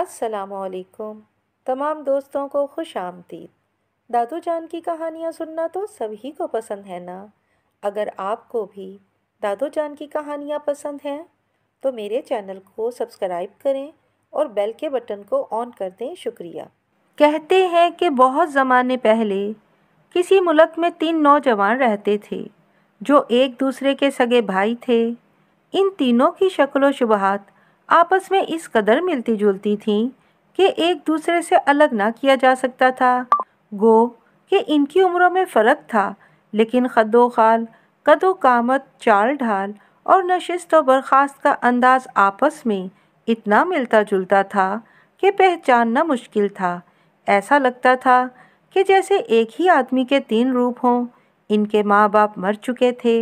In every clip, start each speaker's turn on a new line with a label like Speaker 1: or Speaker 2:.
Speaker 1: असलकुम तमाम दोस्तों को खुश आमदीद दादू जान की कहानियाँ सुनना तो सभी को पसंद है ना अगर आपको भी दादू जान की कहानियाँ पसंद हैं तो मेरे चैनल को सब्सक्राइब करें और बेल के बटन को ऑन कर दें शुक्रिया कहते हैं कि बहुत ज़माने पहले किसी मुल्क में तीन नौजवान रहते थे जो एक दूसरे के सगे भाई थे इन तीनों की शक्ल व शुबहत आपस में इस कदर मिलती जुलती थीं कि एक दूसरे से अलग ना किया जा सकता था गो कि इनकी उम्रों में फ़र्क था लेकिन खदो खाल कदो कामत चाल ढाल और नशस्त व बर्खास्त का अंदाज़ आपस में इतना मिलता जुलता था कि पहचानना मुश्किल था ऐसा लगता था कि जैसे एक ही आदमी के तीन रूप हों इनके माँ बाप मर चुके थे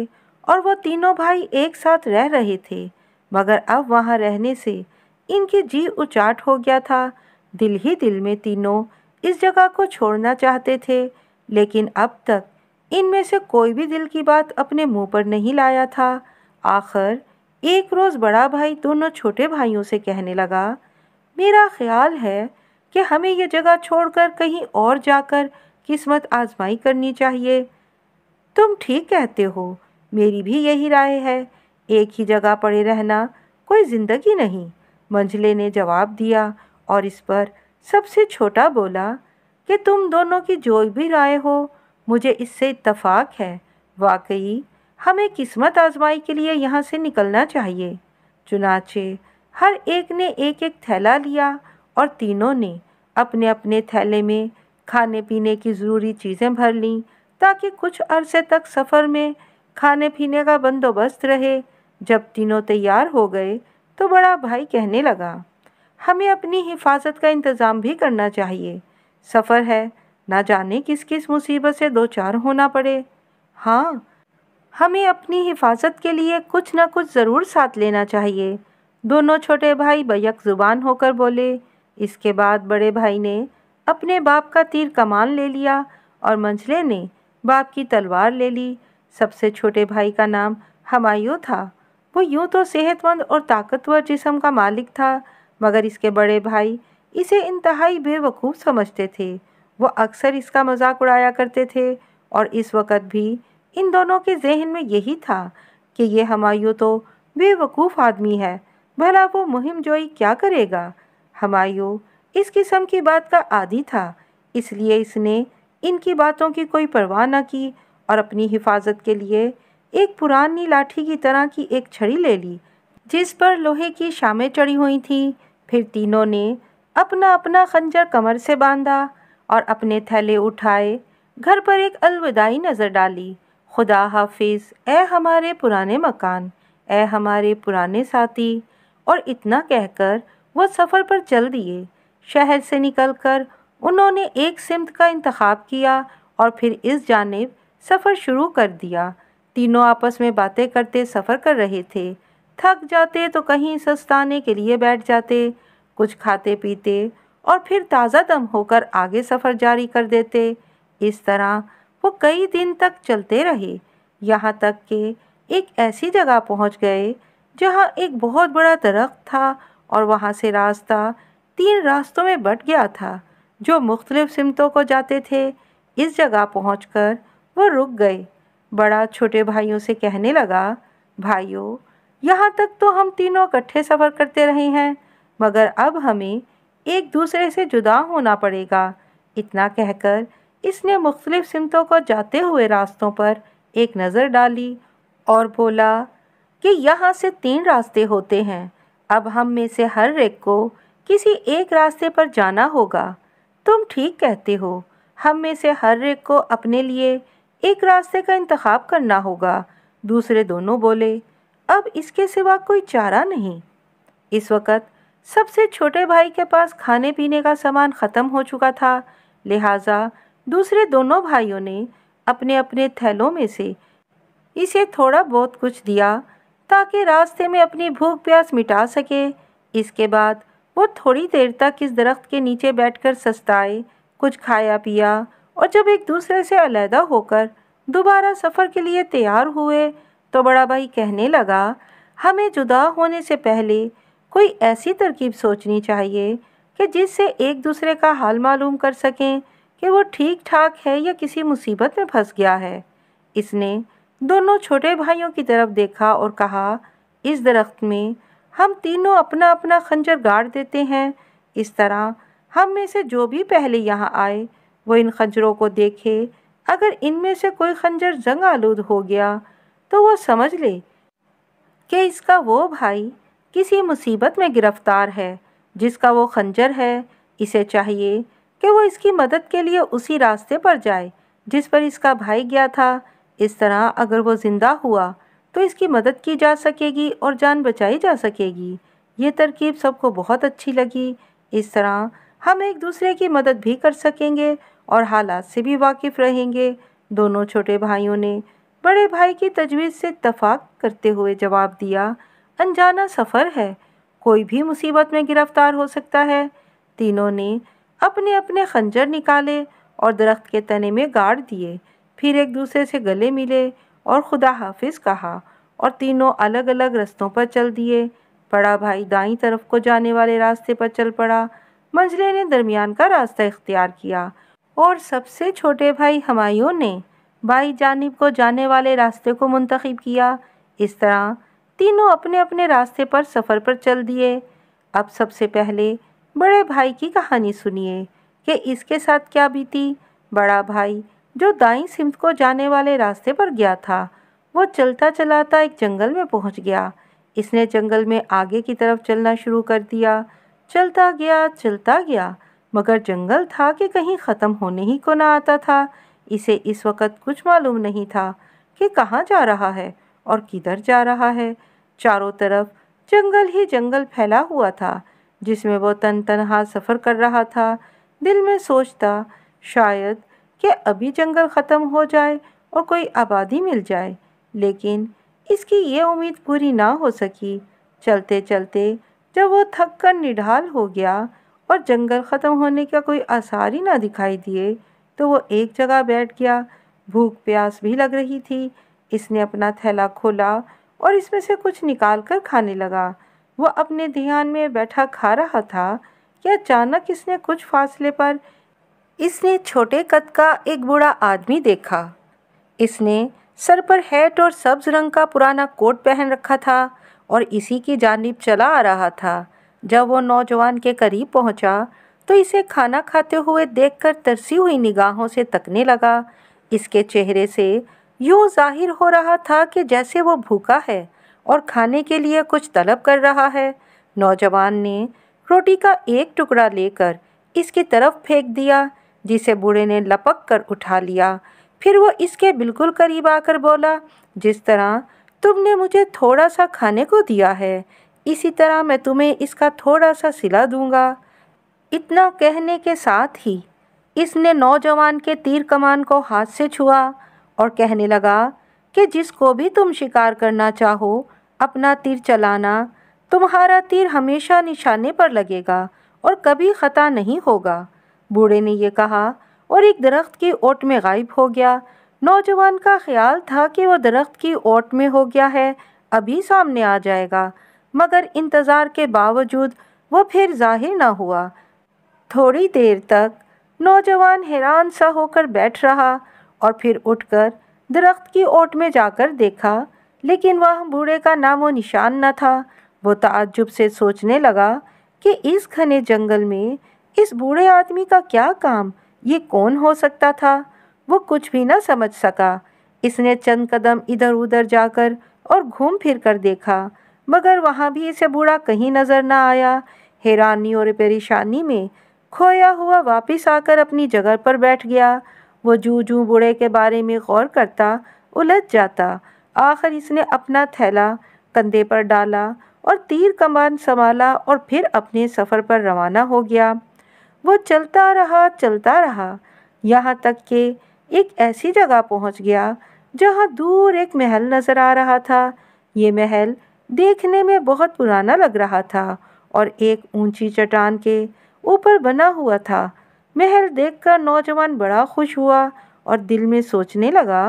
Speaker 1: और वो तीनों भाई एक साथ रह रहे थे मगर अब वहाँ रहने से इनके जी उचाट हो गया था दिल ही दिल में तीनों इस जगह को छोड़ना चाहते थे लेकिन अब तक इनमें से कोई भी दिल की बात अपने मुंह पर नहीं लाया था आखिर एक रोज़ बड़ा भाई दोनों छोटे भाइयों से कहने लगा मेरा ख्याल है कि हमें यह जगह छोड़कर कहीं और जाकर किस्मत आजमाई करनी चाहिए तुम ठीक कहते हो मेरी भी यही राय है एक ही जगह पड़े रहना कोई ज़िंदगी नहीं मंझले ने जवाब दिया और इस पर सबसे छोटा बोला कि तुम दोनों की जो भी राय हो मुझे इससे इतफाक है वाकई हमें किस्मत आजमाई के लिए यहाँ से निकलना चाहिए चुनाचे हर एक ने एक एक थैला लिया और तीनों ने अपने अपने थैले में खाने पीने की ज़रूरी चीज़ें भर लीं ताकि कुछ अरसे तक सफ़र में खाने पीने का बंदोबस्त रहे जब तीनों तैयार हो गए तो बड़ा भाई कहने लगा हमें अपनी हिफाजत का इंतज़ाम भी करना चाहिए सफ़र है ना जाने किस किस मुसीबत से दो चार होना पड़े हाँ हमें अपनी हिफाजत के लिए कुछ ना कुछ ज़रूर साथ लेना चाहिए दोनों छोटे भाई बैक ज़ुबान होकर बोले इसके बाद बड़े भाई ने अपने बाप का तीर कमान ले लिया और मंझले ने बाप की तलवार ले ली सबसे छोटे भाई का नाम हमायूं था वो यूँ तो सेहतमंद और ताकतवर जिसम का मालिक था मगर इसके बड़े भाई इसे इंतहाई बेवकूफ़ समझते थे वो अक्सर इसका मजाक उड़ाया करते थे और इस वक्त भी इन दोनों के जहन में यही था कि ये हमायूँ तो बेवकूफ़ आदमी है भला वो मुहिम जोई क्या करेगा हमायूँ इस किस्म की बात का आदि था इसलिए इसने इनकी बातों की कोई परवाह न की और अपनी हिफाजत के लिए एक पुरानी लाठी की तरह की एक छड़ी ले ली जिस पर लोहे की शामें चढ़ी हुई थी फिर तीनों ने अपना अपना खंजर कमर से बांधा और अपने थैले उठाए घर पर एक अलविदाई नज़र डाली खुदा हाफिज ए हमारे पुराने मकान ए हमारे पुराने साथी और इतना कहकर वह सफ़र पर चल दिए शहर से निकलकर उन्होंने एक सिमत का इंतखब किया और फिर इस जानब सफ़र शुरू कर दिया तीनों आपस में बातें करते सफ़र कर रहे थे थक जाते तो कहीं सस्ताने के लिए बैठ जाते कुछ खाते पीते और फिर ताज़ा दम होकर आगे सफ़र जारी कर देते इस तरह वो कई दिन तक चलते रहे यहाँ तक कि एक ऐसी जगह पहुँच गए जहाँ एक बहुत बड़ा दरख्त था और वहाँ से रास्ता तीन रास्तों में बट गया था जो मुख्तलिफ़ सिमतों को जाते थे इस जगह पहुँच कर वो रुक गए बड़ा छोटे भाइयों से कहने लगा भाइयों यहाँ तक तो हम तीनों इकट्ठे सफ़र करते रहे हैं मगर अब हमें एक दूसरे से जुदा होना पड़ेगा इतना कहकर इसने मुख्तलिफ़ सिमतों को जाते हुए रास्तों पर एक नज़र डाली और बोला कि यहाँ से तीन रास्ते होते हैं अब हम में से हर एक को किसी एक रास्ते पर जाना होगा तुम ठीक कहते हो हम में से हर एक को अपने लिए एक रास्ते का इंतखब करना होगा दूसरे दोनों बोले अब इसके सिवा कोई चारा नहीं इस वक्त सबसे छोटे भाई के पास खाने पीने का सामान ख़त्म हो चुका था लिहाजा दूसरे दोनों भाइयों ने अपने अपने थैलों में से इसे थोड़ा बहुत कुछ दिया ताकि रास्ते में अपनी भूख प्यास मिटा सके इसके बाद वो थोड़ी देर तक इस दरख्त के नीचे बैठकर सस्ताए कुछ खाया पिया और जब एक दूसरे से अलहदा होकर दोबारा सफ़र के लिए तैयार हुए तो बड़ा भाई कहने लगा हमें जुदा होने से पहले कोई ऐसी तरकीब सोचनी चाहिए कि जिससे एक दूसरे का हाल मालूम कर सकें कि वो ठीक ठाक है या किसी मुसीबत में फंस गया है इसने दोनों छोटे भाइयों की तरफ देखा और कहा इस दरख्त में हम तीनों अपना अपना खंजर गाड़ देते हैं इस तरह हम में से जो भी पहले यहाँ आए वो इन खंजरों को देखे अगर इनमें से कोई खंजर जंग आलूद हो गया तो वो समझ ले कि इसका वो भाई किसी मुसीबत में गिरफ्तार है जिसका वो खंजर है इसे चाहिए कि वो इसकी मदद के लिए उसी रास्ते पर जाए जिस पर इसका भाई गया था इस तरह अगर वो ज़िंदा हुआ तो इसकी मदद की जा सकेगी और जान बचाई जा सकेगी ये तरकीब सबको बहुत अच्छी लगी इस तरह हम एक दूसरे की मदद भी कर सकेंगे और हालात से भी वाकिफ़ रहेंगे दोनों छोटे भाइयों ने बड़े भाई की तजवीज़ से इतफाक़ करते हुए जवाब दिया अनजाना सफ़र है कोई भी मुसीबत में गिरफ़्तार हो सकता है तीनों ने अपने अपने खंजर निकाले और दरख्त के तने में गाड़ दिए फिर एक दूसरे से गले मिले और खुदा हाफिज कहा और तीनों अलग अलग रस्तों पर चल दिए बड़ा भाई दाई तरफ को जाने वाले रास्ते पर चल पड़ा मंजले ने दरमियान का रास्ता इख्तियार किया और सबसे छोटे भाई हमायों ने बाई जानब को जाने वाले रास्ते को मुंतखब किया इस तरह तीनों अपने अपने रास्ते पर सफ़र पर चल दिए अब सबसे पहले बड़े भाई की कहानी सुनिए कि इसके साथ क्या बीती बड़ा भाई जो दाई सिमत को जाने वाले रास्ते पर गया था वो चलता चलाता एक जंगल में पहुंच गया इसने जंगल में आगे की तरफ चलना शुरू कर दिया चलता गया चलता गया मगर जंगल था कि कहीं ख़त्म होने ही को ना आता था इसे इस वक्त कुछ मालूम नहीं था कि कहाँ जा रहा है और किधर जा रहा है चारों तरफ जंगल ही जंगल फैला हुआ था जिसमें वो तन तनहा सफ़र कर रहा था दिल में सोचता शायद कि अभी जंगल ख़त्म हो जाए और कोई आबादी मिल जाए लेकिन इसकी ये उम्मीद पूरी ना हो सकी चलते चलते जब वो थक कर निढाल हो गया और जंगल ख़त्म होने का कोई आसार ही ना दिखाई दिए तो वो एक जगह बैठ गया भूख प्यास भी लग रही थी इसने अपना थैला खोला और इसमें से कुछ निकाल कर खाने लगा वह अपने ध्यान में बैठा खा रहा था कि अचानक इसने कुछ फासले पर इसने छोटे कद का एक बूढ़ा आदमी देखा इसने सर पर हैट और सब्ज रंग का पुराना कोट पहन रखा था और इसी की जानब चला आ रहा था जब वो नौजवान के करीब पहुंचा, तो इसे खाना खाते हुए देखकर तरसी हुई निगाहों से तकने लगा इसके चेहरे से यूँ जाहिर हो रहा था कि जैसे वो भूखा है और खाने के लिए कुछ तलब कर रहा है नौजवान ने रोटी का एक टुकड़ा लेकर इसकी तरफ फेंक दिया जिसे बूढ़े ने लपक कर उठा लिया फिर वो इसके बिल्कुल करीब आकर बोला जिस तरह तुमने मुझे थोड़ा सा खाने को दिया है इसी तरह मैं तुम्हें इसका थोड़ा सा सिला दूंगा इतना कहने के साथ ही इसने नौजवान के तीर कमान को हाथ से छुआ और कहने लगा कि जिसको भी तुम शिकार करना चाहो अपना तीर चलाना तुम्हारा तीर हमेशा निशाने पर लगेगा और कभी ख़ता नहीं होगा बूढ़े ने यह कहा और एक दरख्त की ओट में गायब हो गया नौजवान का ख्याल था कि वह दरख्त की ओट में हो गया है अभी सामने आ जाएगा मगर इंतज़ार के बावजूद वो फिर जाहिर ना हुआ थोड़ी देर तक नौजवान हैरान सा होकर बैठ रहा और फिर उठकर दरख्त की ओट में जाकर देखा लेकिन वह बूढ़े का नामो निशान न था वो ताज्जुब से सोचने लगा कि इस घने जंगल में इस बूढ़े आदमी का क्या काम ये कौन हो सकता था वो कुछ भी ना समझ सका इसने चंद कदम इधर उधर जाकर और घूम फिर कर देखा मगर वहाँ भी इसे बूढ़ा कहीं नज़र ना आया हैरानी और परेशानी में खोया हुआ वापस आकर अपनी जगह पर बैठ गया वो जू जू बूढ़े के बारे में गौर करता उलझ जाता आखिर इसने अपना थैला कंधे पर डाला और तीर कमान संभाला और फिर अपने सफ़र पर रवाना हो गया वो चलता रहा चलता रहा यहाँ तक कि एक ऐसी जगह पहुँच गया जहाँ दूर एक महल नज़र आ रहा था ये महल देखने में बहुत पुराना लग रहा था और एक ऊंची चट्टान के ऊपर बना हुआ था महल देखकर नौजवान बड़ा खुश हुआ और दिल में सोचने लगा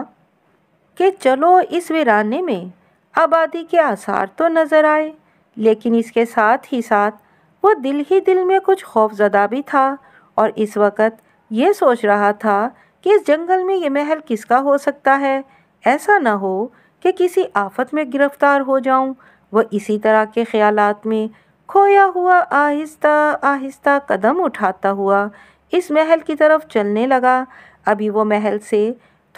Speaker 1: कि चलो इस वीराने में आबादी के आसार तो नज़र आए लेकिन इसके साथ ही साथ वो दिल ही दिल में कुछ खौफजदा भी था और इस वक्त ये सोच रहा था कि इस जंगल में ये महल किसका हो सकता है ऐसा ना हो कि किसी आफत में गिरफ़्तार हो जाऊं वह इसी तरह के ख्यालात में खोया हुआ आहिस्ता आहिस्ता कदम उठाता हुआ इस महल की तरफ चलने लगा अभी वो महल से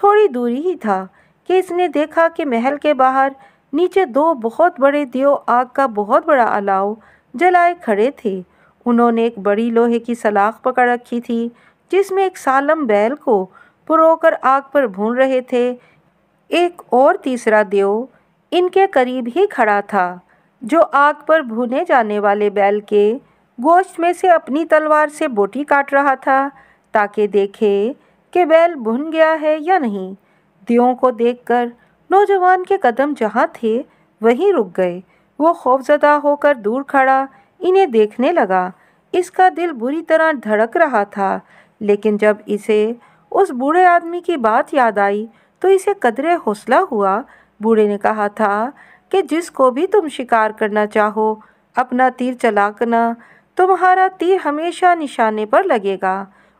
Speaker 1: थोड़ी दूरी ही था कि इसने देखा कि महल के बाहर नीचे दो बहुत बड़े दियो आग का बहुत बड़ा अलाव जलाए खड़े थे उन्होंने एक बड़ी लोहे की सलाख पकड़ रखी थी जिसमें एक सालम बैल को पुरोकर आग पर भून रहे थे एक और तीसरा देव इनके करीब ही खड़ा था जो आग पर भुने जाने वाले बैल के गोश्त में से अपनी तलवार से बोटी काट रहा था ताकि देखे कि बैल भुन गया है या नहीं दियों को देखकर नौजवान के कदम जहाँ थे वहीं रुक गए वो खौफजदा होकर दूर खड़ा इन्हें देखने लगा इसका दिल बुरी तरह धड़क रहा था लेकिन जब इसे उस बूढ़े आदमी की बात याद आई तो इसे कदरे हौसला हुआ बूढ़े ने कहा था कि जिसको भी तुम शिकार करना चाहो अपना तीर चलाकना तुम्हारा तीर हमेशा निशाने पर लगेगा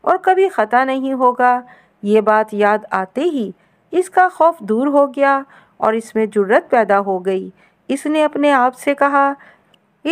Speaker 1: और कभी ख़ता नहीं होगा ये बात याद आते ही इसका खौफ दूर हो गया और इसमें जुर्रत पैदा हो गई इसने अपने आप से कहा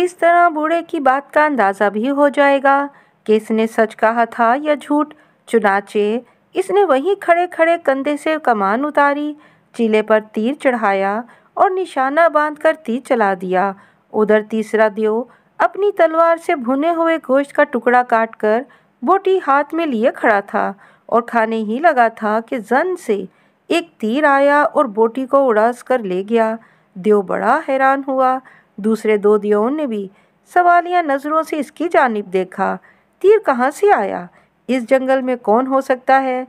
Speaker 1: इस तरह बूढ़े की बात का अंदाज़ा भी हो जाएगा कि इसने सच कहा था या झूठ चुनाचे इसने वहीं खड़े खड़े कंधे से कमान उतारी चीले पर तीर चढ़ाया और निशाना बांधकर तीर चला दिया उधर तीसरा दियो अपनी तलवार से भुने हुए गोश्त का टुकड़ा काटकर बोटी हाथ में लिए खड़ा था और खाने ही लगा था कि जन से एक तीर आया और बोटी को उड़ास कर ले गया देव बड़ा हैरान हुआ दूसरे दो दियो ने भी सवालिया नज़रों से इसकी जानब देखा तीर कहाँ से आया इस जंगल में कौन हो सकता है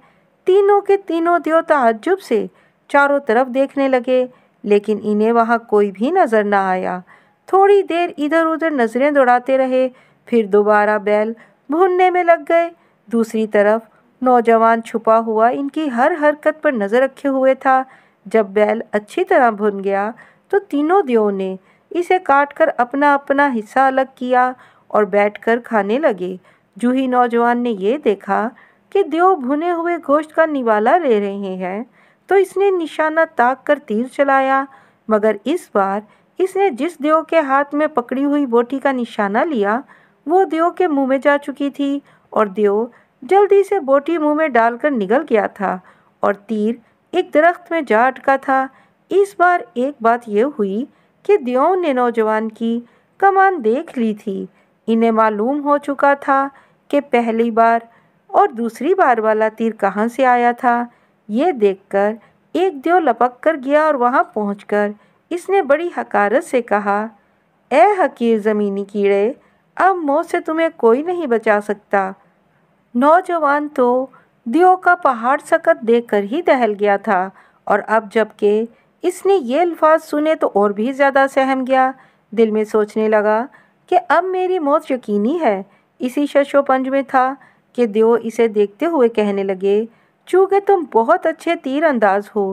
Speaker 1: तीनों के तीनों देवता अज्जुब से चारों तरफ देखने लगे लेकिन इन्हें वहाँ कोई भी नज़र ना आया थोड़ी देर इधर उधर नज़रें दौड़ाते रहे फिर दोबारा बैल भूनने में लग गए दूसरी तरफ नौजवान छुपा हुआ इनकी हर हरकत पर नज़र रखे हुए था जब बैल अच्छी तरह भुन गया तो तीनों दियो ने इसे काट कर अपना अपना हिस्सा अलग किया और बैठकर खाने लगे जूही नौजवान ने यह देखा कि देव भुने हुए गोश्त का निवाला ले रहे हैं तो इसने निशाना ताक कर तीर चलाया मगर इस बार इसने जिस देव के हाथ में पकड़ी हुई बोटी का निशाना लिया वो देव के मुंह में जा चुकी थी और देव जल्दी से बोटी मुंह में डालकर निगल गया था और तीर एक दरख्त में जा अटका था इस बार एक बात यह हुई कि देव ने नौजवान की कमान देख ली थी इन्हें मालूम हो चुका था कि पहली बार और दूसरी बार वाला तीर कहाँ से आया था ये देखकर एक दियो लपक कर गया और वहाँ पहुँच इसने बड़ी हकारत से कहा ए हकीर ज़मीनी कीड़े अब मोह से तुम्हें कोई नहीं बचा सकता नौजवान तो दियो का पहाड़ सकत देखकर ही दहल गया था और अब जबकि इसने ये अल्फाज सुने तो और भी ज़्यादा सहम गया दिल में सोचने लगा कि अब मेरी मौत यकीनी है इसी शशोपंज में था कि देव इसे देखते हुए कहने लगे चूँकि तुम बहुत अच्छे तीर अंदाज हो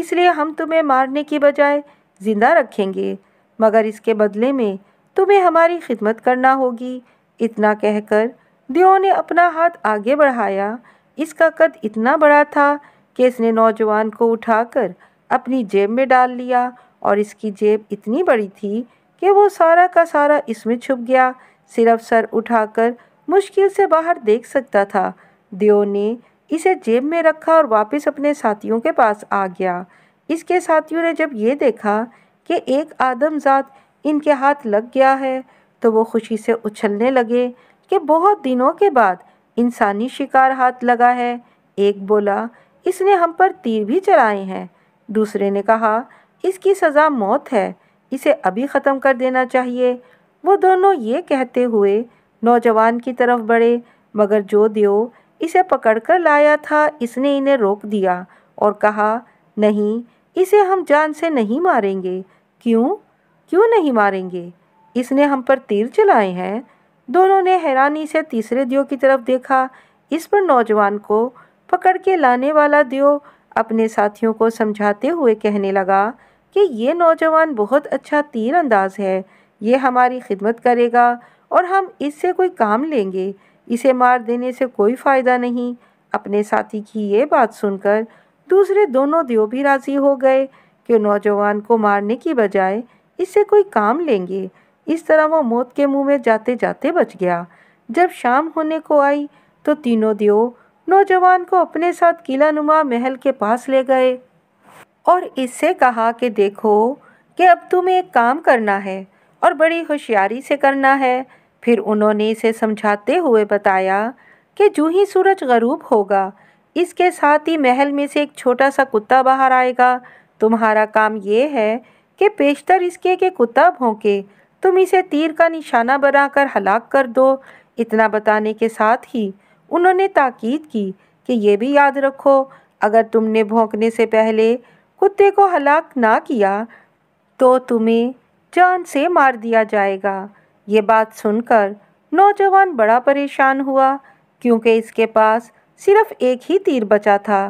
Speaker 1: इसलिए हम तुम्हें मारने की बजाय ज़िंदा रखेंगे मगर इसके बदले में तुम्हें हमारी खिदमत करना होगी इतना कहकर दियो ने अपना हाथ आगे बढ़ाया इसका कद इतना बड़ा था कि इसने नौजवान को उठाकर अपनी जेब में डाल लिया और इसकी जेब इतनी बड़ी थी कि वो सारा का सारा इसमें छुप गया सिर्फ सर उठाकर मुश्किल से बाहर देख सकता था दियो ने इसे जेब में रखा और वापस अपने साथियों के पास आ गया इसके साथियों ने जब ये देखा कि एक आदमजात इनके हाथ लग गया है तो वो खुशी से उछलने लगे कि बहुत दिनों के बाद इंसानी शिकार हाथ लगा है एक बोला इसने हम पर तीर भी चलाए हैं दूसरे ने कहा इसकी सज़ा मौत है इसे अभी ख़त्म कर देना चाहिए वो दोनों ये कहते हुए नौजवान की तरफ बढ़े मगर जो देव इसे पकड़कर लाया था इसने इन्हें रोक दिया और कहा नहीं इसे हम जान से नहीं मारेंगे क्यों क्यों नहीं मारेंगे इसने हम पर तीर चलाए हैं दोनों ने हैरानी से तीसरे दियो की तरफ देखा इस पर नौजवान को पकड़ के लाने वाला दियो अपने साथियों को समझाते हुए कहने लगा कि ये नौजवान बहुत अच्छा तीर अंदाज है ये हमारी खिदमत करेगा और हम इससे कोई काम लेंगे इसे मार देने से कोई फ़ायदा नहीं अपने साथी की ये बात सुनकर दूसरे दोनों दियो भी राज़ी हो गए कि नौजवान को मारने की बजाय इससे कोई काम लेंगे इस तरह वो मौत के मुंह में जाते जाते बच गया जब शाम होने को आई तो तीनों दियो नौजवान को अपने साथ किला नुमा महल के पास ले गए और इससे कहा कि देखो कि अब तुम्हें एक काम करना है और बड़ी होशियारी से करना है फिर उन्होंने इसे समझाते हुए बताया कि जो ही सूरज गरूब होगा इसके साथ ही महल में से एक छोटा सा कुत्ता बाहर आएगा तुम्हारा काम ये है कि पेशतर इसके के कुत्ता भोंके तुम इसे तीर का निशाना बनाकर हलाक कर दो इतना बताने के साथ ही उन्होंने ताकीद की कि ये भी याद रखो अगर तुमने भोंकने से पहले कुत्ते को हलाक ना किया तो तुम्हें जान से मार दिया जाएगा ये बात सुनकर नौजवान बड़ा परेशान हुआ क्योंकि इसके पास सिर्फ एक ही तीर बचा था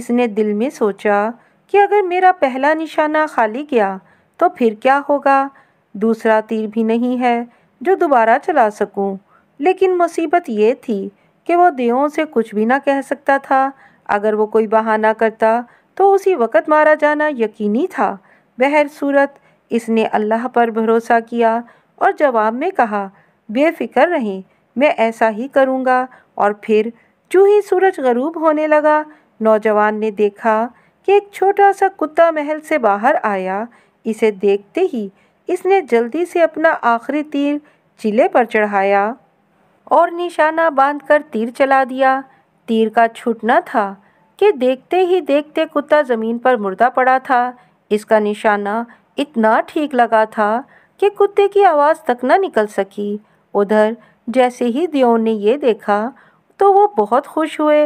Speaker 1: इसने दिल में सोचा कि अगर मेरा पहला निशाना खाली गया तो फिर क्या होगा दूसरा तीर भी नहीं है जो दोबारा चला सकूं। लेकिन मुसीबत ये थी कि वो देवों से कुछ भी ना कह सकता था अगर वो कोई बहाना करता तो उसी वक़्त मारा जाना यकीनी था बहर सूरत इसने अल्लाह पर भरोसा किया और जवाब में कहा बेफिक्र रहें मैं ऐसा ही करूँगा और फिर चूँ ही सूरज गरूब होने लगा नौजवान ने देखा कि एक छोटा सा कुत्ता महल से बाहर आया इसे देखते ही इसने जल्दी से अपना आखिरी तीर चिले पर चढ़ाया और निशाना बांधकर तीर चला दिया तीर का छूटना था कि देखते ही देखते कुत्ता ज़मीन पर मुर्दा पड़ा था इसका निशाना इतना ठीक लगा था कि कुत्ते की आवाज़ तक ना निकल सकी उधर जैसे ही दियोन ने ये देखा तो वो बहुत खुश हुए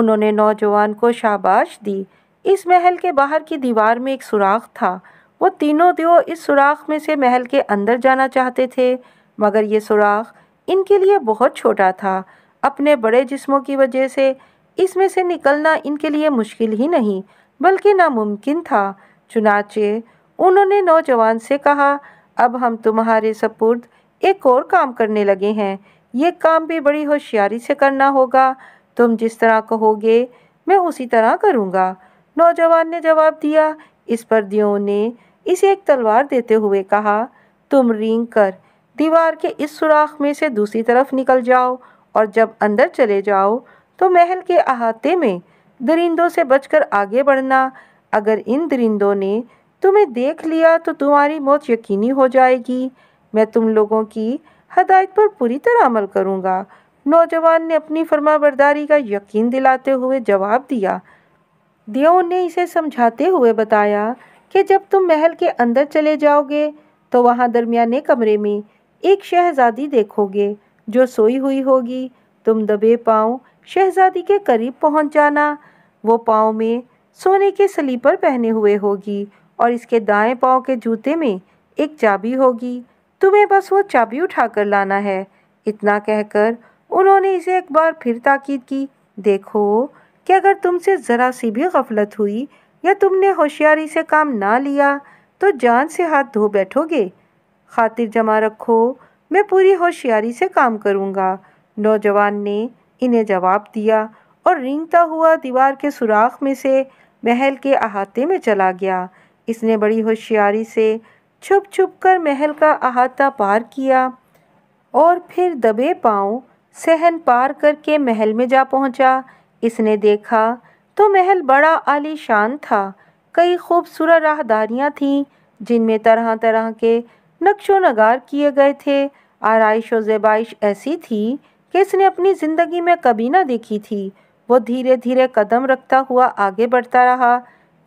Speaker 1: उन्होंने नौजवान को शाबाश दी इस महल के बाहर की दीवार में एक सुराख था वो तीनों दियो इस सुराख में से महल के अंदर जाना चाहते थे मगर ये सुराख इनके लिए बहुत छोटा था अपने बड़े जिस्मों की वजह से इसमें से निकलना इनके लिए मुश्किल ही नहीं बल्कि नामुमकिन था चुनाचे उन्होंने नौजवान से कहा अब हम तुम्हारे सपुर्द एक और काम करने लगे हैं ये काम भी बड़ी होशियारी से करना होगा तुम जिस तरह कहोगे मैं उसी तरह करूँगा नौजवान ने जवाब दिया इस पर दियो ने इसे एक तलवार देते हुए कहा तुम रिंग कर दीवार के इस सुराख में से दूसरी तरफ निकल जाओ और जब अंदर चले जाओ तो महल के अहाते में दरिंदों से बचकर आगे बढ़ना अगर इन दरिंदों ने तुम्हें देख लिया तो तुम्हारी मौत यकीनी हो जाएगी मैं तुम लोगों की हदायत पर पूरी तरह अमल करूँगा नौजवान ने अपनी फरमाबरदारी का यकीन दिलाते हुए जवाब दिया दियो ने इसे समझाते हुए बताया कि जब तुम महल के अंदर चले जाओगे तो वहाँ दरमियाने कमरे में एक शहजादी देखोगे जो सोई हुई होगी तुम दबे पाँव शहजादी के करीब पहुंच जाना वो पाँव में सोने के स्लीपर पहने हुए होगी और इसके दाएं पाँव के जूते में एक चाबी होगी तुम्हें बस वो चाबी उठा कर लाना है इतना कहकर उन्होंने इसे एक बार फिर ताकीद की देखो कि अगर तुमसे ज़रा सी भी गफलत हुई या तुमने होशियारी से काम ना लिया तो जान से हाथ धो बैठोगे खातिर जमा रखो मैं पूरी होशियारी से काम करूँगा नौजवान ने इन्हें जवाब दिया और रिंगता हुआ दीवार के सुराख में से महल के अहाते में चला गया इसने बड़ी होशियारी से छुप छुप कर महल का अहाता पार किया और फिर दबे पाँव सहन पार करके महल में जा पहुंचा। इसने देखा तो महल बड़ा आलीशान था कई खूबसूरत राहदारियाँ थीं जिनमें तरह तरह के नक्शो नगार किए गए थे आरइश व ज़ेबाइश ऐसी थी कि इसने अपनी ज़िंदगी में कभी ना देखी थी वो धीरे धीरे कदम रखता हुआ आगे बढ़ता रहा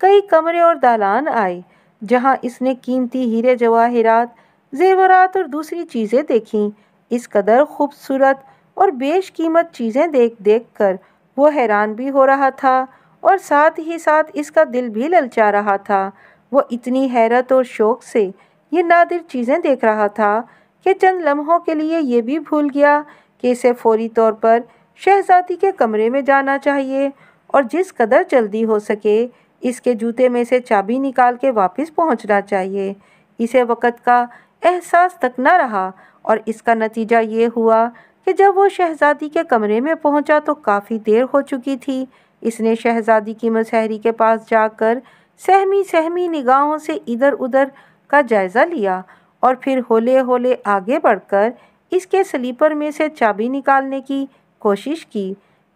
Speaker 1: कई कमरे और दालान आए जहाँ इसने कीमती हीरे जवाहरात जेवरात और दूसरी चीज़ें देखीं इस कदर खूबसूरत और बेश कीमत चीज़ें देख देख कर वो हैरान भी हो रहा था और साथ ही साथ इसका दिल भी ललचा रहा था वो इतनी हैरत और शौक से ये नादिर चीज़ें देख रहा था कि चंद लम्हों के लिए ये भी भूल गया कि इसे फौरी तौर पर शहजादी के कमरे में जाना चाहिए और जिस कदर जल्दी हो सके इसके जूते में से चाबी निकाल के वापस पहुंचना चाहिए इसे वक़्त का एहसास तक न रहा और इसका नतीजा ये हुआ कि जब वो शहजादी के कमरे में पहुंचा तो काफ़ी देर हो चुकी थी इसने शहजादी की मसहरी के पास जाकर सहमी सहमी निगाहों से इधर उधर का जायज़ा लिया और फिर होले होले आगे बढ़कर इसके स्लीपर में से चाबी निकालने की कोशिश की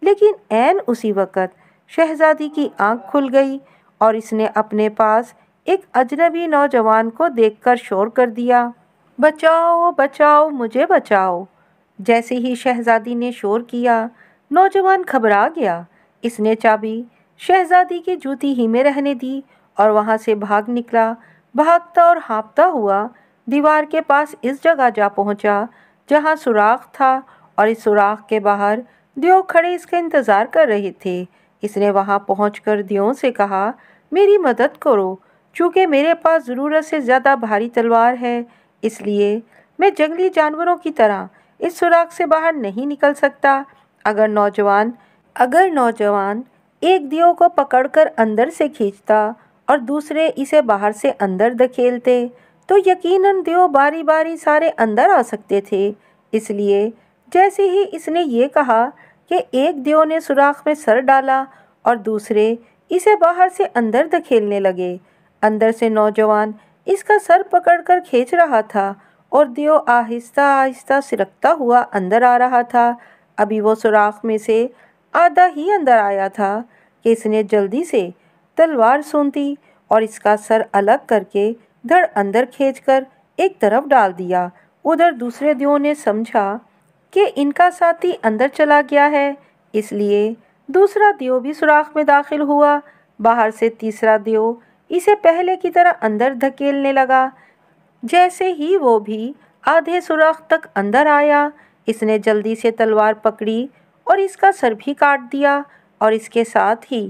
Speaker 1: लेकिन एन उसी वक़्त शहजादी की आंख खुल गई और इसने अपने पास एक अजनबी नौजवान को देखकर शोर कर दिया बचाओ बचाओ मुझे बचाओ जैसे ही शहजादी ने शोर किया नौजवान घबरा गया इसने चाबी शहजादी की जूती ही में रहने दी और वहाँ से भाग निकला भागता और हाँपता हुआ दीवार के पास इस जगह जा पहुँचा जहाँ सुराख था और इस सुराख के बाहर दियो खड़े इसका इंतज़ार कर रहे थे इसने वहाँ पहुँच कर दियो से कहा मेरी मदद करो चूँकि मेरे पास ज़रूरत से ज़्यादा भारी तलवार है इसलिए मैं जंगली जानवरों की तरह इस सुराख से बाहर नहीं निकल सकता अगर नौजवान अगर नौजवान एक दियो को पकड़कर अंदर से खींचता और दूसरे इसे बाहर से अंदर धकेलते तो यकीनन देव बारी बारी सारे अंदर आ सकते थे इसलिए जैसे ही इसने ये कहा कि एक देव ने सुराख में सर डाला और दूसरे इसे बाहर से अंदर धकेलने लगे अंदर से नौजवान इसका सर पकड़कर खींच रहा था और देव आहिस्ता आहिस्ता सिरकता हुआ अंदर आ रहा था अभी वो सुराख में से आधा ही अंदर आया था कि इसने जल्दी से तलवार सूंती और इसका सर अलग करके धड़ अंदर खींचकर एक तरफ डाल दिया उधर दूसरे दियो ने समझा कि इनका साथी अंदर चला गया है इसलिए दूसरा दियो भी सुराख में दाखिल हुआ बाहर से तीसरा दियो इसे पहले की तरह अंदर धकेलने लगा जैसे ही वो भी आधे सुराख तक अंदर आया इसने जल्दी से तलवार पकड़ी और इसका सर भी काट दिया और इसके साथ ही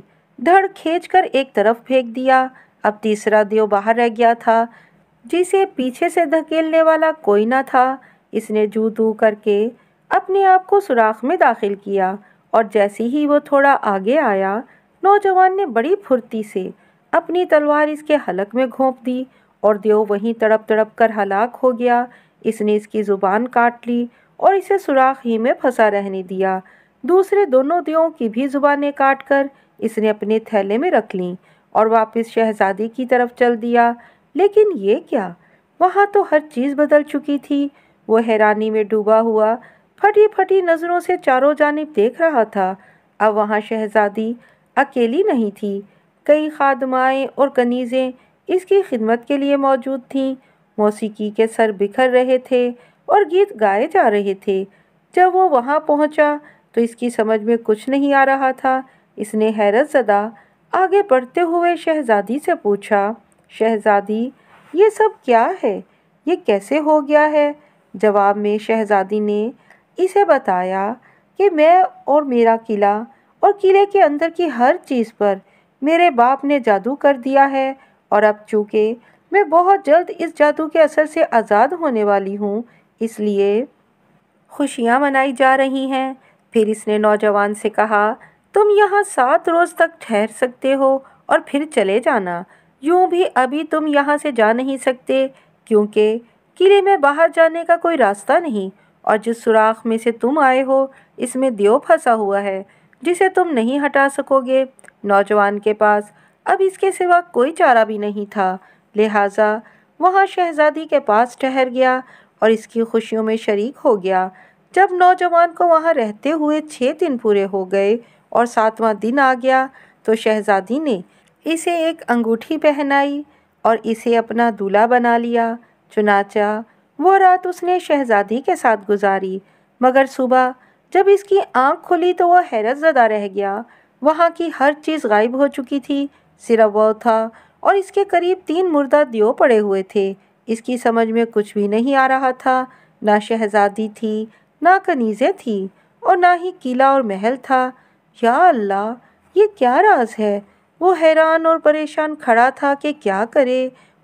Speaker 1: धड़ खींच कर एक तरफ फेंक दिया अब तीसरा दियो बाहर रह गया था जिसे पीछे से धकेलने वाला कोई ना था इसने जू तू करके अपने आप को सुराख में दाखिल किया और जैसे ही वो थोड़ा आगे आया नौजवान ने बड़ी फुर्ती से अपनी तलवार इसके हलक में घोंप दी और देव वहीं तड़प तड़प कर हलाक हो गया इसने इसकी ज़ुबान काट ली और इसे सुराख ही में फंसा रहने दिया दूसरे दोनों देवों की भी ज़ुबानें काट कर इसने अपने थैले में रख लीं और वापस शहजादी की तरफ चल दिया लेकिन ये क्या वहाँ तो हर चीज़ बदल चुकी थी वो हैरानी में डूबा हुआ फटी फटी नज़रों से चारों जानब देख रहा था अब वहाँ शहजादी अकेली नहीं थी कई खादमाएँ और कनीज़ें इसकी खिदमत के लिए मौजूद थीं मौसीकी के सर बिखर रहे थे और गीत गाए जा रहे थे जब वो वहाँ पहुँचा तो इसकी समझ में कुछ नहीं आ रहा था इसने हैरत ज़दा आगे बढ़ते हुए शहज़ादी से पूछा शहज़ादी ये सब क्या है ये कैसे हो गया है जवाब में शहज़ादी ने इसे बताया कि मैं और मेरा किला और किले के अंदर की हर चीज़ पर मेरे बाप ने जादू कर दिया है और अब चूँकि मैं बहुत जल्द इस जादू के असर से आज़ाद होने वाली हूँ इसलिए खुशियाँ मनाई जा रही हैं फिर इसने नौजवान से कहा तुम यहाँ सात रोज़ तक ठहर सकते हो और फिर चले जाना यूँ भी अभी तुम यहाँ से जा नहीं सकते क्योंकि किले में बाहर जाने का कोई रास्ता नहीं और जिस सुराख में से तुम आए हो इसमें देव फंसा हुआ है जिसे तुम नहीं हटा सकोगे नौजवान के पास अब इसके सिवा कोई चारा भी नहीं था लिहाजा वहाँ शहजादी के पास ठहर गया और इसकी खुशियों में शरीक हो गया जब नौजवान को वहाँ रहते हुए छः दिन पूरे हो गए और सातवां दिन आ गया तो शहज़ादी ने इसे एक अंगूठी पहनाई और इसे अपना दूल्हा बना लिया चुनाचा वो रात उसने शहज़ादी के साथ गुजारी मगर सुबह जब इसकी आंख खुली तो वह हैरत ज़दा रह गया वहाँ की हर चीज़ गायब हो चुकी थी सिर्फ वह था और इसके करीब तीन मुर्दा दियो पड़े हुए थे इसकी समझ में कुछ भी नहीं आ रहा था ना शहज़ादी थी ना कनीज़ें थी और ना ही किला और महल था या अल्लाह ये क्या राज है वो हैरान और परेशान खड़ा था कि क्या करे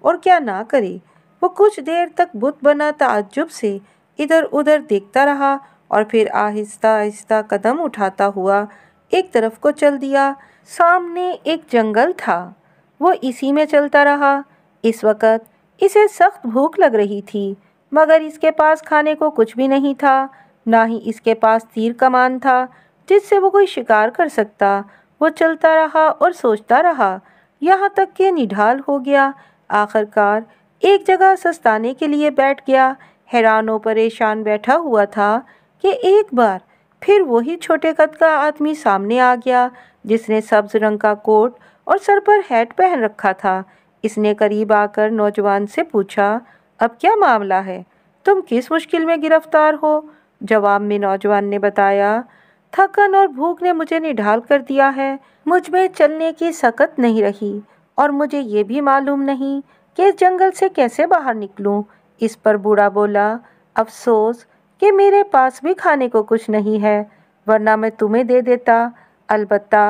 Speaker 1: और क्या ना करे वो कुछ देर तक बुत बना ताज्जुब से इधर उधर देखता रहा और फिर आहिस्ता आहिस्ता कदम उठाता हुआ एक तरफ को चल दिया सामने एक जंगल था वो इसी में चलता रहा इस वक्त इसे सख्त भूख लग रही थी मगर इसके पास खाने को कुछ भी नहीं था ना ही इसके पास तीर कमान था जिससे वो कोई शिकार कर सकता वो चलता रहा और सोचता रहा यहाँ तक कि निढाल हो गया आखिरकार एक जगह सस्ताने के लिए बैठ गया हैरान और परेशान बैठा हुआ था कि एक बार फिर वही छोटे कद का आदमी सामने आ गया जिसने सब्ज रंग का कोट और सर पर हैट पहन रखा था इसने करीब आकर नौजवान से पूछा अब क्या मामला है तुम किस मुश्किल में गिरफ्तार हो जवाब में नौजवान ने बताया थकन और भूख ने मुझे निढाल कर दिया है मुझ में चलने की सकत नहीं रही और मुझे ये भी मालूम नहीं कि इस जंगल से कैसे बाहर निकलूं। इस पर बूढ़ा बोला अफसोस कि मेरे पास भी खाने को कुछ नहीं है वरना मैं तुम्हें दे देता अलबत्ता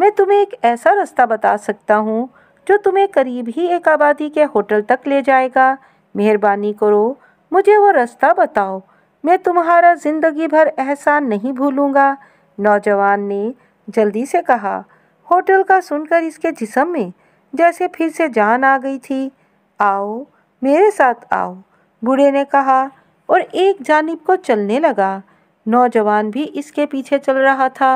Speaker 1: मैं तुम्हें एक ऐसा रास्ता बता सकता हूँ जो तुम्हें करीब ही एक आबादी के होटल तक ले जाएगा मेहरबानी करो मुझे वो रास्ता बताओ मैं तुम्हारा ज़िंदगी भर एहसान नहीं भूलूंगा नौजवान ने जल्दी से कहा होटल का सुनकर इसके जिसम में जैसे फिर से जान आ गई थी आओ मेरे साथ आओ बूढ़े ने कहा और एक जानब को चलने लगा नौजवान भी इसके पीछे चल रहा था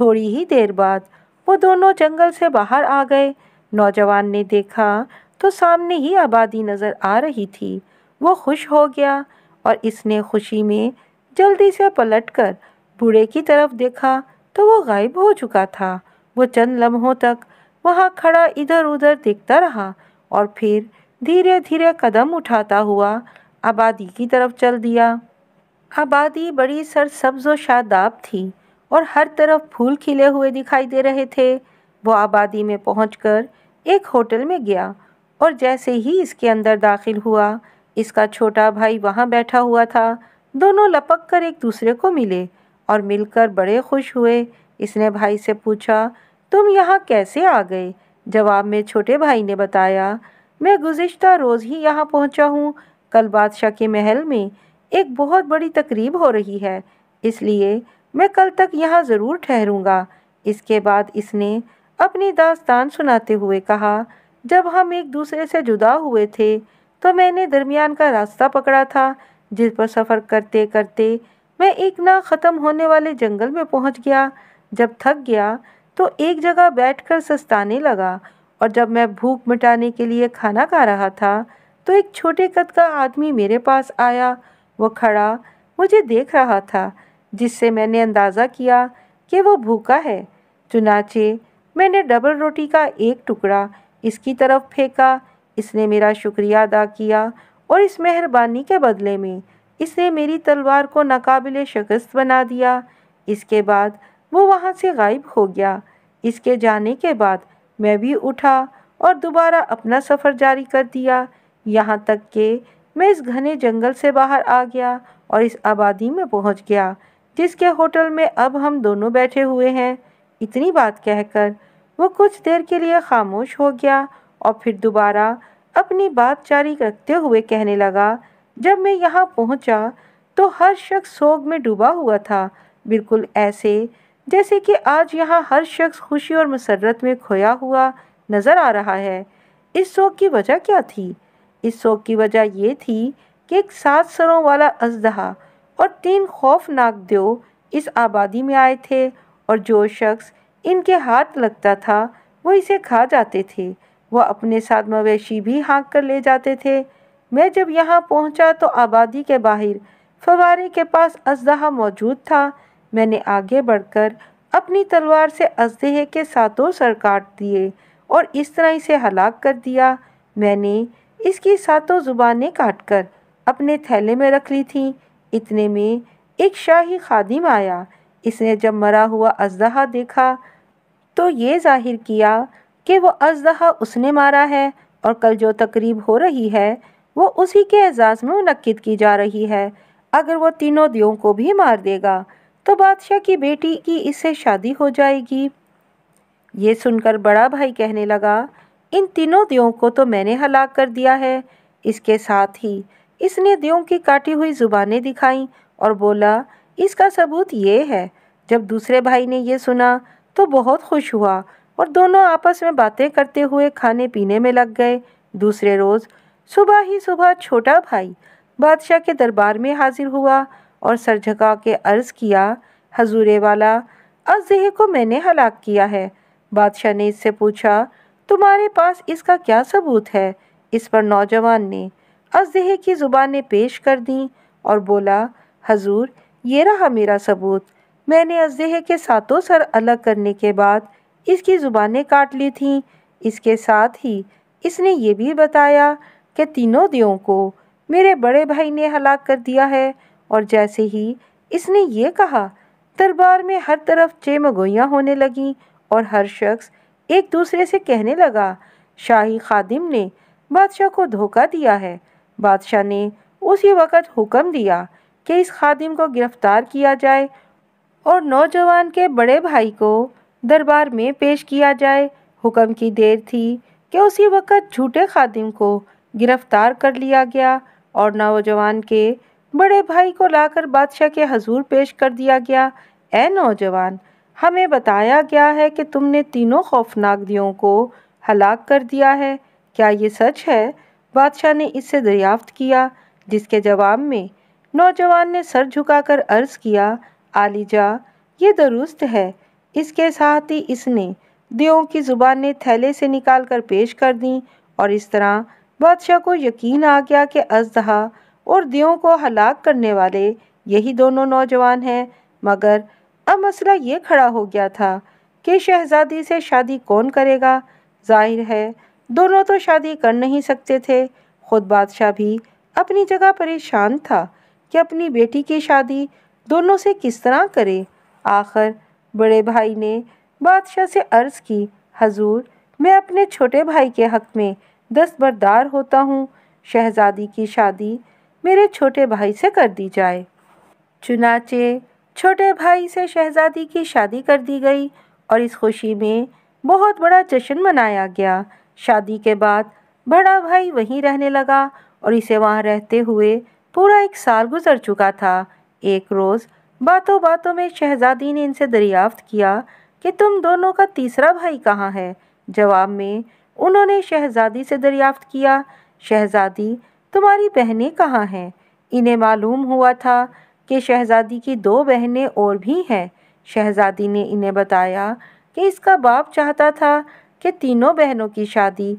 Speaker 1: थोड़ी ही देर बाद वो दोनों जंगल से बाहर आ गए नौजवान ने देखा तो सामने ही आबादी नज़र आ रही थी वो खुश हो गया और इसने खुशी में जल्दी से पलटकर बूढ़े की तरफ देखा तो वो गायब हो चुका था वो चंद लम्हों तक वहाँ खड़ा इधर उधर देखता रहा और फिर धीरे धीरे कदम उठाता हुआ आबादी की तरफ चल दिया आबादी बड़ी सरसब्ज व शादाब थी और हर तरफ फूल खिले हुए दिखाई दे रहे थे वो आबादी में पहुंचकर एक होटल में गया और जैसे ही इसके अंदर दाखिल हुआ इसका छोटा भाई वहाँ बैठा हुआ था दोनों लपक कर एक दूसरे को मिले और मिलकर बड़े खुश हुए इसने भाई से पूछा तुम यहाँ कैसे आ गए जवाब में छोटे भाई ने बताया मैं गुज्त रोज़ ही यहाँ पहुँचा हूँ कल बादशाह के महल में एक बहुत बड़ी तकरीब हो रही है इसलिए मैं कल तक यहाँ ज़रूर ठहरूँगा इसके बाद इसने अपनी दास्तान सुनाते हुए कहा जब हम एक दूसरे से जुदा हुए थे तो मैंने दरमियान का रास्ता पकड़ा था जिस पर सफ़र करते करते मैं एक ना ख़त्म होने वाले जंगल में पहुंच गया जब थक गया तो एक जगह बैठकर सस्ताने लगा और जब मैं भूख मिटाने के लिए खाना खा रहा था तो एक छोटे कद का आदमी मेरे पास आया वो खड़ा मुझे देख रहा था जिससे मैंने अंदाज़ा किया कि वो भूखा है चुनाचे मैंने डबल रोटी का एक टुकड़ा इसकी तरफ फेंका इसने मेरा शुक्रिया अदा किया और इस मेहरबानी के बदले में इसने मेरी तलवार को नाकाबिल शिकस्त बना दिया इसके बाद वो वहाँ से गायब हो गया इसके जाने के बाद मैं भी उठा और दोबारा अपना सफ़र जारी कर दिया यहाँ तक कि मैं इस घने जंगल से बाहर आ गया और इस आबादी में पहुँच गया जिसके होटल में अब हम दोनों बैठे हुए हैं इतनी बात कहकर वो कुछ देर के लिए खामोश हो गया और फिर दोबारा अपनी बात जारी रखते हुए कहने लगा जब मैं यहाँ पहुँचा तो हर शख्स सोग में डूबा हुआ था बिल्कुल ऐसे जैसे कि आज यहाँ हर शख्स खुशी और मसरत में खोया हुआ नज़र आ रहा है इस शोक की वजह क्या थी इस शोक की वजह ये थी कि एक सात सरों वाला अजदहा और तीन खौफनाक देव इस आबादी में आए थे और जो शख्स इनके हाथ लगता था वो इसे खा जाते थे वह अपने साथ मवेशी भी हाँक कर ले जाते थे मैं जब यहाँ पहुँचा तो आबादी के बाहर फवारे के पास अजदहा मौजूद था मैंने आगे बढ़कर अपनी तलवार से अजदहे के सातों सर काट दिए और इस तरह इसे हलाक कर दिया मैंने इसकी सातों जुबानें काटकर अपने थैले में रख ली थीं इतने में एक शाही खादिम आया इसने जब मरा हुआ अजदहा देखा तो ये जाहिर किया कि वो अजहा उसने मारा है और कल जो तकरीब हो रही है वो उसी के एजाज़ में मनद की जा रही है अगर वो तीनों दियों को भी मार देगा तो बादशाह की बेटी की इससे शादी हो जाएगी ये सुनकर बड़ा भाई कहने लगा इन तीनों दियों को तो मैंने हलाक कर दिया है इसके साथ ही इसने दियों की काटी हुई ज़ुबानें दिखाई और बोला इसका सबूत ये है जब दूसरे भाई ने यह सुना तो बहुत खुश हुआ और दोनों आपस में बातें करते हुए खाने पीने में लग गए दूसरे रोज़ सुबह ही सुबह छोटा भाई बादशाह के दरबार में हाजिर हुआ और सर झका के अर्ज़ किया हजूरे वाला अजहे को मैंने हलाक किया है बादशाह ने इससे पूछा तुम्हारे पास इसका क्या सबूत है इस पर नौजवान ने अजहे की ज़ुबानें पेश कर दी और बोला हजूर ये रहा मेरा सबूत मैंने अजह के सातों सर अलग करने के बाद इसकी ज़ुबानें काट ली थीं इसके साथ ही इसने ये भी बताया कि तीनों दियों को मेरे बड़े भाई ने हलाक कर दिया है और जैसे ही इसने ये कहा दरबार में हर तरफ चेमगोइयाँ होने लगीं और हर शख्स एक दूसरे से कहने लगा शाही खादिम ने बादशाह को धोखा दिया है बादशाह ने उसी वक़्त हुक्म दिया कि इस खादिम को गिरफ़्तार किया जाए और नौजवान के बड़े भाई को दरबार में पेश किया जाए हुक्म की देर थी कि उसी वक़्त झूठे खादिम को गिरफ़्तार कर लिया गया और नौजवान के बड़े भाई को लाकर बादशाह के हजूर पेश कर दिया गया ए नौजवान हमें बताया गया है कि तुमने तीनों खौफनाक दियों को हलाक कर दिया है क्या ये सच है बादशाह ने इससे दरियाफ्त किया जिसके जवाब में नौजवान ने सर झुकाकर अर्ज़ किया आलिजा ये दुरुस्त है इसके साथ ही इसने दियों की ज़ुबानें थैले से निकाल कर पेश कर दी और इस तरह बादशाह को यकीन आ गया कि अजहा और दियों को हलाक करने वाले यही दोनों नौजवान हैं मगर अब मसला ये खड़ा हो गया था कि शहज़ादी से शादी कौन करेगा जाहिर है दोनों तो शादी कर नहीं सकते थे खुद बादशाह भी अपनी जगह परेशान था कि अपनी बेटी की शादी दोनों से किस तरह करे आखिर बड़े भाई ने बादशाह से अर्ज़ की हजूर मैं अपने छोटे भाई के हक में दस्तबरदार होता हूँ शहजादी की शादी मेरे छोटे भाई से कर दी जाए चुनाचे छोटे भाई से शहजादी की शादी कर दी गई और इस खुशी में बहुत बड़ा जश्न मनाया गया शादी के बाद बड़ा भाई वहीं रहने लगा और इसे वहाँ रहते हुए पूरा एक साल गुजर चुका था एक रोज़ बातों बातों में शहजादी ने इनसे दरियाफ्त किया कि तुम दोनों का तीसरा भाई कहाँ है जवाब में उन्होंने शहजादी से दरियाफ्त किया शहजादी तुम्हारी बहनें कहाँ हैं इन्हें मालूम हुआ था कि शहजादी की दो बहनें और भी हैं शहजादी ने इन्हें बताया कि इसका बाप चाहता था कि तीनों बहनों की शादी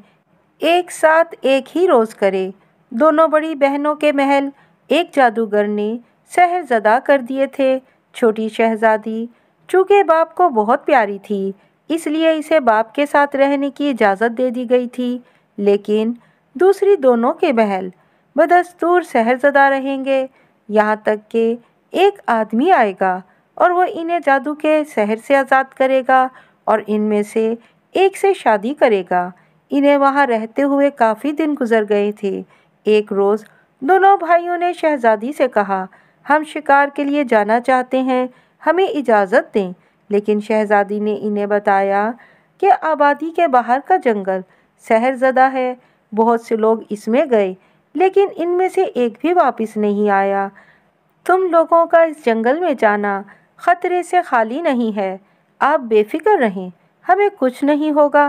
Speaker 1: एक साथ एक ही रोज़ करे दोनों बड़ी बहनों के महल एक जादूगर ने सहरजदा कर दिए थे छोटी शहजादी चूँकि बाप को बहुत प्यारी थी इसलिए इसे बाप के साथ रहने की इजाज़त दे दी गई थी लेकिन दूसरी दोनों के बहल बदस्तूर सहरजदा रहेंगे यहाँ तक कि एक आदमी आएगा और वह इन्हें जादू के शहर से आज़ाद करेगा और इनमें से एक से शादी करेगा इन्हें वहाँ रहते हुए काफ़ी दिन गुजर गए थे एक रोज़ दोनों भाइयों ने शहजादी से कहा हम शिकार के लिए जाना चाहते हैं हमें इजाज़त दें लेकिन शहज़ादी ने इन्हें बताया कि आबादी के बाहर का जंगल सहरजदा है बहुत से लोग इसमें गए लेकिन इनमें से एक भी वापस नहीं आया तुम लोगों का इस जंगल में जाना ख़तरे से खाली नहीं है आप बेफिक्र रहें हमें कुछ नहीं होगा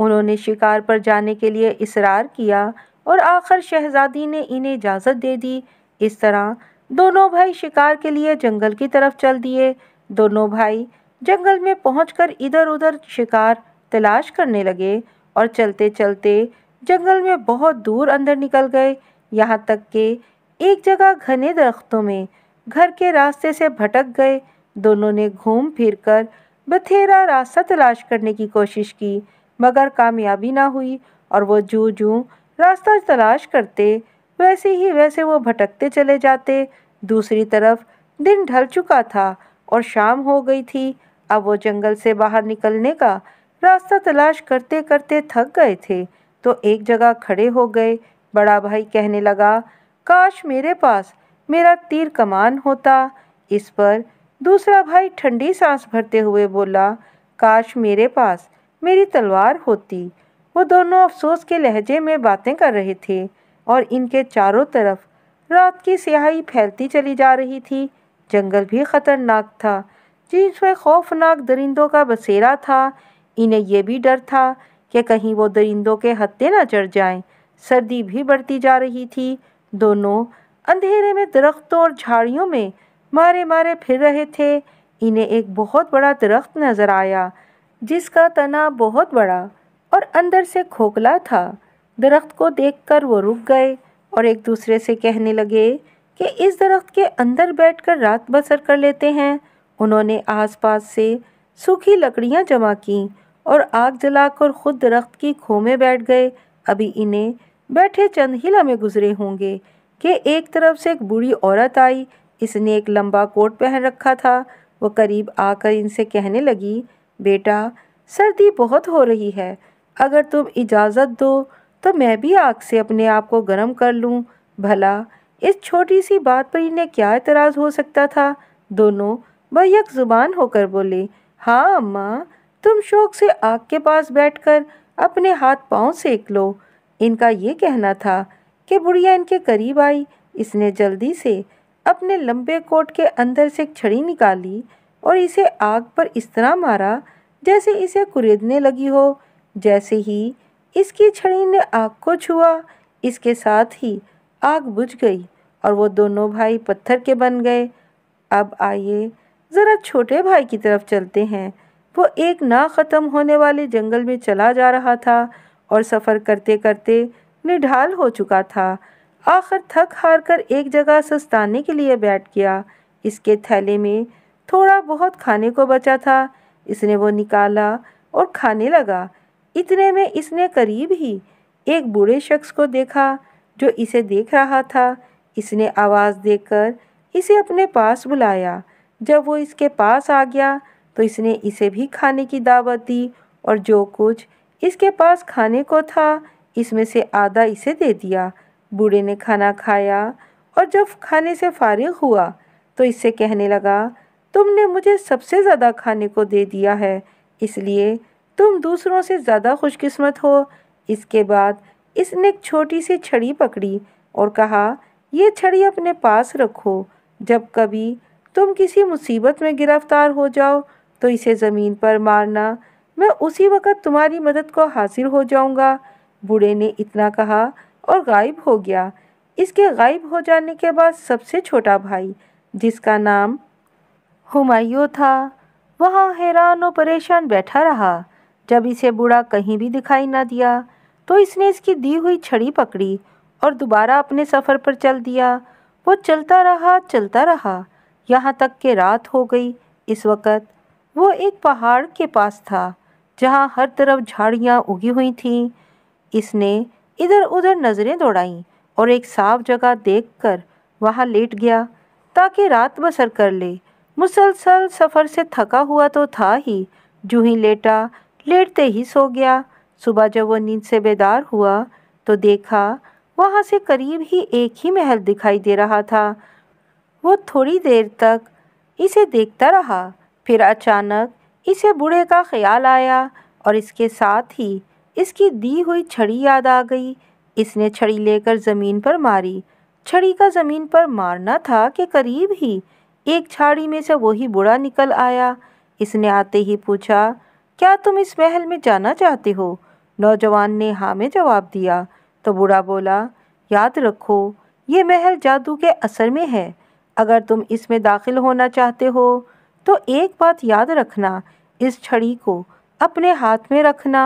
Speaker 1: उन्होंने शिकार पर जाने के लिए इसरार किया और आखिर शहज़ादी ने इन्हें इजाज़त दे दी इस तरह दोनों भाई शिकार के लिए जंगल की तरफ चल दिए दोनों भाई जंगल में पहुंचकर इधर उधर शिकार तलाश करने लगे और चलते चलते जंगल में बहुत दूर अंदर निकल गए यहाँ तक कि एक जगह घने दरख्तों में घर के रास्ते से भटक गए दोनों ने घूम फिर कर बथेरा रास्ता तलाश करने की कोशिश की मगर कामयाबी ना हुई और वो जू जू रास्ता तलाश करते वैसे ही वैसे वो भटकते चले जाते दूसरी तरफ दिन ढल चुका था और शाम हो गई थी अब वो जंगल से बाहर निकलने का रास्ता तलाश करते करते थक गए थे तो एक जगह खड़े हो गए बड़ा भाई कहने लगा काश मेरे पास मेरा तीर कमान होता इस पर दूसरा भाई ठंडी सांस भरते हुए बोला काश मेरे पास मेरी तलवार होती वो दोनों अफसोस के लहजे में बातें कर रहे थे और इनके चारों तरफ रात की स्याही फैलती चली जा रही थी जंगल भी खतरनाक था जिसमें खौफनाक दरिंदों का बसेरा था इन्हें यह भी डर था कि कहीं वो दरिंदों के हत्ते ना चढ़ जाएं। सर्दी भी बढ़ती जा रही थी दोनों अंधेरे में दरख्तों और झाड़ियों में मारे मारे फिर रहे थे इन्हें एक बहुत बड़ा दरख्त नज़र आया जिसका तना बहुत बड़ा और अंदर से खोखला था दरख्त को देखकर वो रुक गए और एक दूसरे से कहने लगे कि इस दरख्त के अंदर बैठकर रात बसर कर लेते हैं उन्होंने आसपास से सूखी लकड़ियां जमा की और आग जलाकर खुद दरख्त की खो में बैठ गए अभी इन्हें बैठे चंद ही लमे गुजरे होंगे कि एक तरफ से एक बूढ़ी औरत आई इसने एक लंबा कोट पहन रखा था वो करीब आकर इनसे कहने लगी बेटा सर्दी बहुत हो रही है अगर तुम इजाज़त दो तो मैं भी आग से अपने आप को गर्म कर लूँ भला इस छोटी सी बात पर इन्हें क्या एतराज़ हो सकता था दोनों बक ज़ुबान होकर बोले हाँ अम्मा तुम शौक से आग के पास बैठकर अपने हाथ पाँव सेक लो इनका ये कहना था कि बुढ़िया इनके करीब आई इसने जल्दी से अपने लंबे कोट के अंदर से एक छड़ी निकाली और इसे आग पर इस तरह मारा जैसे इसे कुरेदने लगी हो जैसे ही इसकी छड़ी ने आग को छुआ इसके साथ ही आग बुझ गई और वो दोनों भाई पत्थर के बन गए अब आइए ज़रा छोटे भाई की तरफ चलते हैं वो एक ना ख़त्म होने वाले जंगल में चला जा रहा था और सफ़र करते करते निढाल हो चुका था आखिर थक हार कर एक जगह सस्ताने के लिए बैठ गया इसके थैले में थोड़ा बहुत खाने को बचा था इसने वो निकाला और खाने लगा इतने में इसने करीब ही एक बूढ़े शख्स को देखा जो इसे देख रहा था इसने आवाज़ देकर इसे अपने पास बुलाया जब वो इसके पास आ गया तो इसने इसे भी खाने की दावत दी और जो कुछ इसके पास खाने को था इसमें से आधा इसे दे दिया बूढ़े ने खाना खाया और जब खाने से फारिग हुआ तो इससे कहने लगा तुमने मुझे सबसे ज़्यादा खाने को दे दिया है इसलिए तुम दूसरों से ज़्यादा खुशकिस्मत हो इसके बाद इसने एक छोटी सी छड़ी पकड़ी और कहा यह छड़ी अपने पास रखो जब कभी तुम किसी मुसीबत में गिरफ्तार हो जाओ तो इसे ज़मीन पर मारना मैं उसी वक़्त तुम्हारी मदद को हासिल हो जाऊंगा बूढ़े ने इतना कहा और गायब हो गया इसके गायब हो जाने के बाद सबसे छोटा भाई जिसका नाम हुमायूं था वहाँ हैरान और परेशान बैठा रहा जब इसे बूढ़ा कहीं भी दिखाई ना दिया तो इसने इसकी दी हुई छड़ी पकड़ी और दोबारा अपने सफ़र पर चल दिया वो चलता रहा चलता रहा यहाँ तक कि रात हो गई इस वक्त वो एक पहाड़ के पास था जहाँ हर तरफ झाड़ियाँ उगी हुई थीं इसने इधर उधर नज़रें दौड़ाईं और एक साफ जगह देखकर वहाँ लेट गया ताकि रात बसर कर ले मुसलसल सफ़र से थका हुआ तो था ही जूही लेटा लेटते ही सो गया सुबह जब वो नींद से बेदार हुआ तो देखा वहाँ से करीब ही एक ही महल दिखाई दे रहा था वो थोड़ी देर तक इसे देखता रहा फिर अचानक इसे बूढ़े का ख्याल आया और इसके साथ ही इसकी दी हुई छड़ी याद आ गई इसने छड़ी लेकर ज़मीन पर मारी छड़ी का ज़मीन पर मारना था कि करीब ही एक छाड़ी में से वही बूढ़ा निकल आया इसने आते ही पूछा क्या तुम इस महल में जाना चाहते हो नौजवान ने हाँ में जवाब दिया तो बूढ़ा बोला याद रखो ये महल जादू के असर में है अगर तुम इसमें दाखिल होना चाहते हो तो एक बात याद रखना इस छड़ी को अपने हाथ में रखना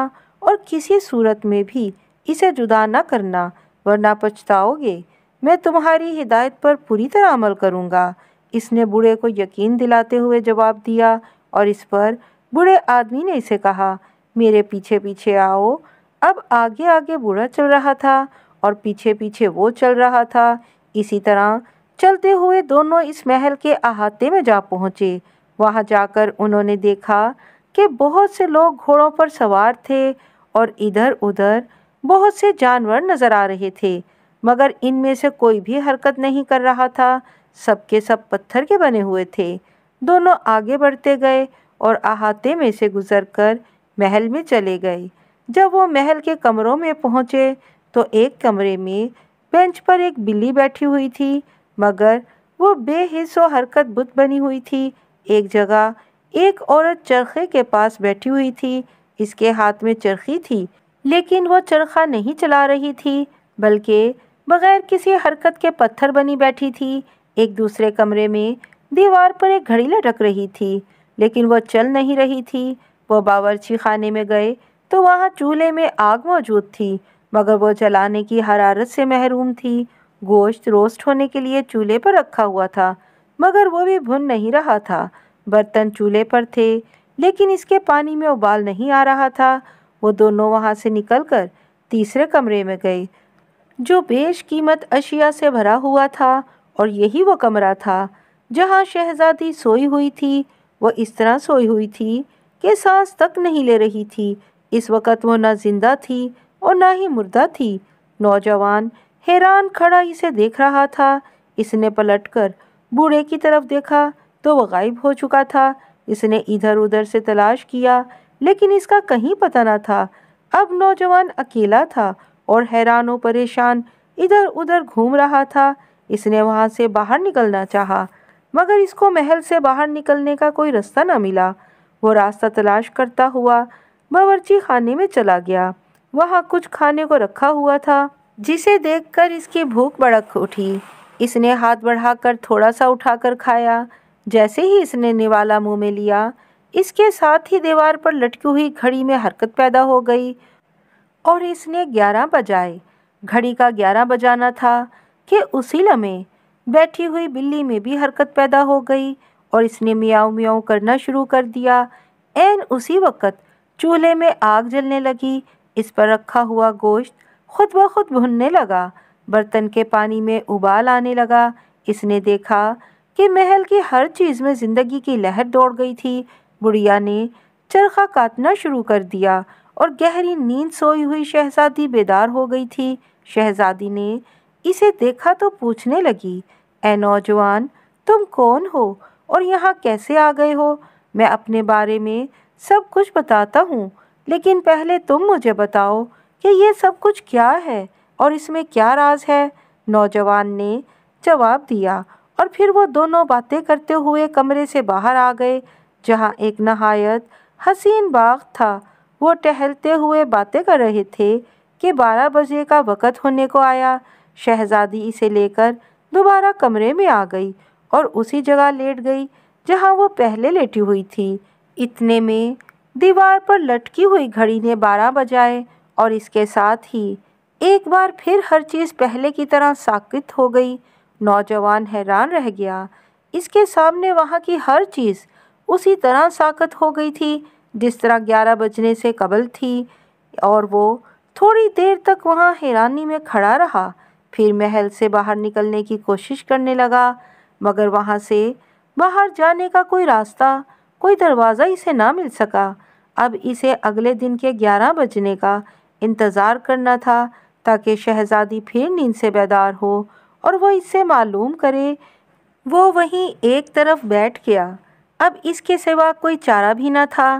Speaker 1: और किसी सूरत में भी इसे जुदा ना करना वरना पछताओगे मैं तुम्हारी हिदायत पर पूरी तरह अमल करूँगा इसने बूढ़े को यकीन दिलाते हुए जवाब दिया और इस पर बूढ़े आदमी ने इसे कहा मेरे पीछे पीछे आओ अब आगे आगे बूढ़ा चल रहा था और पीछे पीछे वो चल रहा था इसी तरह चलते हुए दोनों इस महल के अहाते में जा पहुँचे वहाँ जाकर उन्होंने देखा कि बहुत से लोग घोड़ों पर सवार थे और इधर उधर बहुत से जानवर नज़र आ रहे थे मगर इनमें से कोई भी हरकत नहीं कर रहा था सबके सब पत्थर के बने हुए थे दोनों आगे बढ़ते गए और अहाते में से गुजरकर महल में चले गए जब वो महल के कमरों में पहुंचे तो एक कमरे में बेंच पर एक बिल्ली बैठी हुई थी मगर वो बेहिस हरकत बुत बनी हुई थी एक जगह एक औरत चरखे के पास बैठी हुई थी इसके हाथ में चरखी थी लेकिन वो चरखा नहीं चला रही थी बल्कि बगैर किसी हरकत के पत्थर बनी बैठी थी एक दूसरे कमरे में दीवार पर एक घड़ी लटक रही थी लेकिन वह चल नहीं रही थी वह बावर्ची खाने में गए तो वहाँ चूल्हे में आग मौजूद थी मगर वह जलाने की हरारत से महरूम थी गोश्त रोस्ट होने के लिए चूल्हे पर रखा हुआ था मगर वो भी भुन नहीं रहा था बर्तन चूल्हे पर थे लेकिन इसके पानी में उबाल नहीं आ रहा था वो दोनों वहाँ से निकलकर तीसरे कमरे में गए जो बेश कीमत अशिया से भरा हुआ था और यही वो कमरा था जहाँ शहजादी सोई हुई थी वह इस तरह सोई हुई थी कि सांस तक नहीं ले रही थी इस वक्त वह ना जिंदा थी और ना ही मुर्दा थी नौजवान हैरान खड़ा इसे देख रहा था इसने पलटकर बूढ़े की तरफ देखा तो वह गायब हो चुका था इसने इधर उधर से तलाश किया लेकिन इसका कहीं पता ना था अब नौजवान अकेला था और हैरान और परेशान इधर उधर घूम रहा था इसने वहाँ से बाहर निकलना चाहा मगर इसको महल से बाहर निकलने का कोई रास्ता न मिला वो रास्ता तलाश करता हुआ बावर्ची खाने में चला गया वहाँ कुछ खाने को रखा हुआ था जिसे देखकर इसकी भूख बड़क उठी इसने हाथ बढ़ाकर थोड़ा सा उठाकर खाया जैसे ही इसने निवाला मुंह में लिया इसके साथ ही दीवार पर लटकी हुई घड़ी में हरकत पैदा हो गई और इसने ग्यारह बजाए घड़ी का ग्यारह बजाना था कि उसी लम्हे बैठी हुई बिल्ली में भी हरकत पैदा हो गई और इसने मियाऊ मियाऊ करना शुरू कर दिया एन उसी वक्त चूल्हे में आग जलने लगी इस पर रखा हुआ गोश्त खुद ब खुद भुनने लगा बर्तन के पानी में उबाल आने लगा इसने देखा कि महल की हर चीज़ में ज़िंदगी की लहर दौड़ गई थी बुढ़िया ने चरखा काटना शुरू कर दिया और गहरी नींद सोई हुई शहजादी बेदार हो गई थी शहजादी ने इसे देखा तो पूछने लगी ए नौजवान तुम कौन हो और यहाँ कैसे आ गए हो मैं अपने बारे में सब कुछ बताता हूँ लेकिन पहले तुम मुझे बताओ कि ये सब कुछ क्या है और इसमें क्या राज है नौजवान ने जवाब दिया और फिर वो दोनों बातें करते हुए कमरे से बाहर आ गए जहाँ एक नहायत हसीन बाग था वो टहलते हुए बातें कर रहे थे कि बारह बजे का वक़्त होने को आया शहजादी इसे लेकर दोबारा कमरे में आ गई और उसी जगह लेट गई जहाँ वो पहले लेटी हुई थी इतने में दीवार पर लटकी हुई घड़ी ने बारह बजाए और इसके साथ ही एक बार फिर हर चीज़ पहले की तरह साकित हो गई नौजवान हैरान रह गया इसके सामने वहाँ की हर चीज़ उसी तरह साकत हो गई थी जिस तरह ग्यारह बजने से कबल थी और वो थोड़ी देर तक वहाँ हैरानी में खड़ा रहा फिर महल से बाहर निकलने की कोशिश करने लगा मगर वहाँ से बाहर जाने का कोई रास्ता कोई दरवाज़ा इसे ना मिल सका अब इसे अगले दिन के ग्यारह बजने का इंतज़ार करना था ताकि शहज़ादी फिर नींद से बेदार हो और वह इससे मालूम करे वो वहीं एक तरफ बैठ गया अब इसके सिवा कोई चारा भी ना था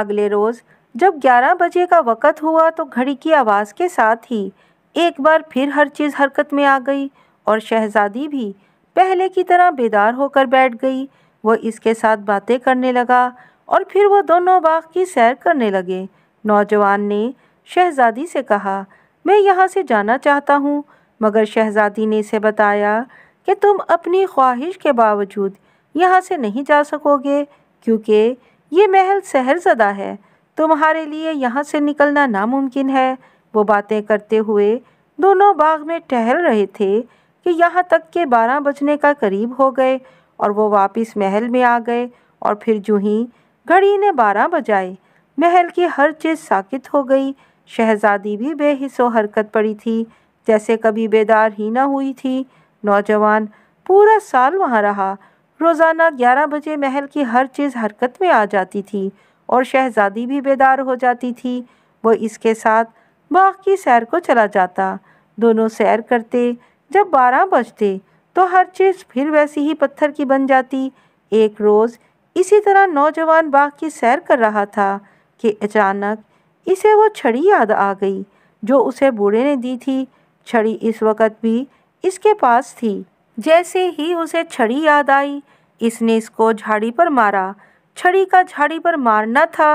Speaker 1: अगले रोज़ जब ग्यारह बजे का वक़्त हुआ तो घड़ी की आवाज़ के साथ ही एक बार फिर हर चीज़ हरकत में आ गई और शहजादी भी पहले की तरह बेदार होकर बैठ गई वह इसके साथ बातें करने लगा और फिर वह दोनों बाग की सैर करने लगे नौजवान ने शहजादी से कहा मैं यहाँ से जाना चाहता हूँ मगर शहजादी ने इसे बताया कि तुम अपनी ख्वाहिश के बावजूद यहाँ से नहीं जा सकोगे क्योंकि ये महल सहरजदा है तुम्हारे लिए यहाँ से निकलना नामुमकिन है वो बातें करते हुए दोनों बाग में टहल रहे थे कि यहाँ तक के बारह बजने का करीब हो गए और वो वापस महल में आ गए और फिर जू ही घड़ी ने बारह बजाए महल की हर चीज़ साकित हो गई शहजादी भी बेहिसो हरकत पड़ी थी जैसे कभी बेदार ही ना हुई थी नौजवान पूरा साल वहाँ रहा रोज़ाना ग्यारह बजे महल की हर चीज़ हरकत में आ जाती थी और शहजादी भी बेदार हो जाती थी वो इसके साथ बाघ की सैर को चला जाता दोनों सैर करते जब बारह बजते तो हर चीज़ फिर वैसी ही पत्थर की बन जाती एक रोज़ इसी तरह नौजवान बाघ की सैर कर रहा था कि अचानक इसे वो छड़ी याद आ गई जो उसे बूढ़े ने दी थी छड़ी इस वक्त भी इसके पास थी जैसे ही उसे छड़ी याद आई इसने इसको झाड़ी पर मारा छड़ी का झाड़ी पर मारना था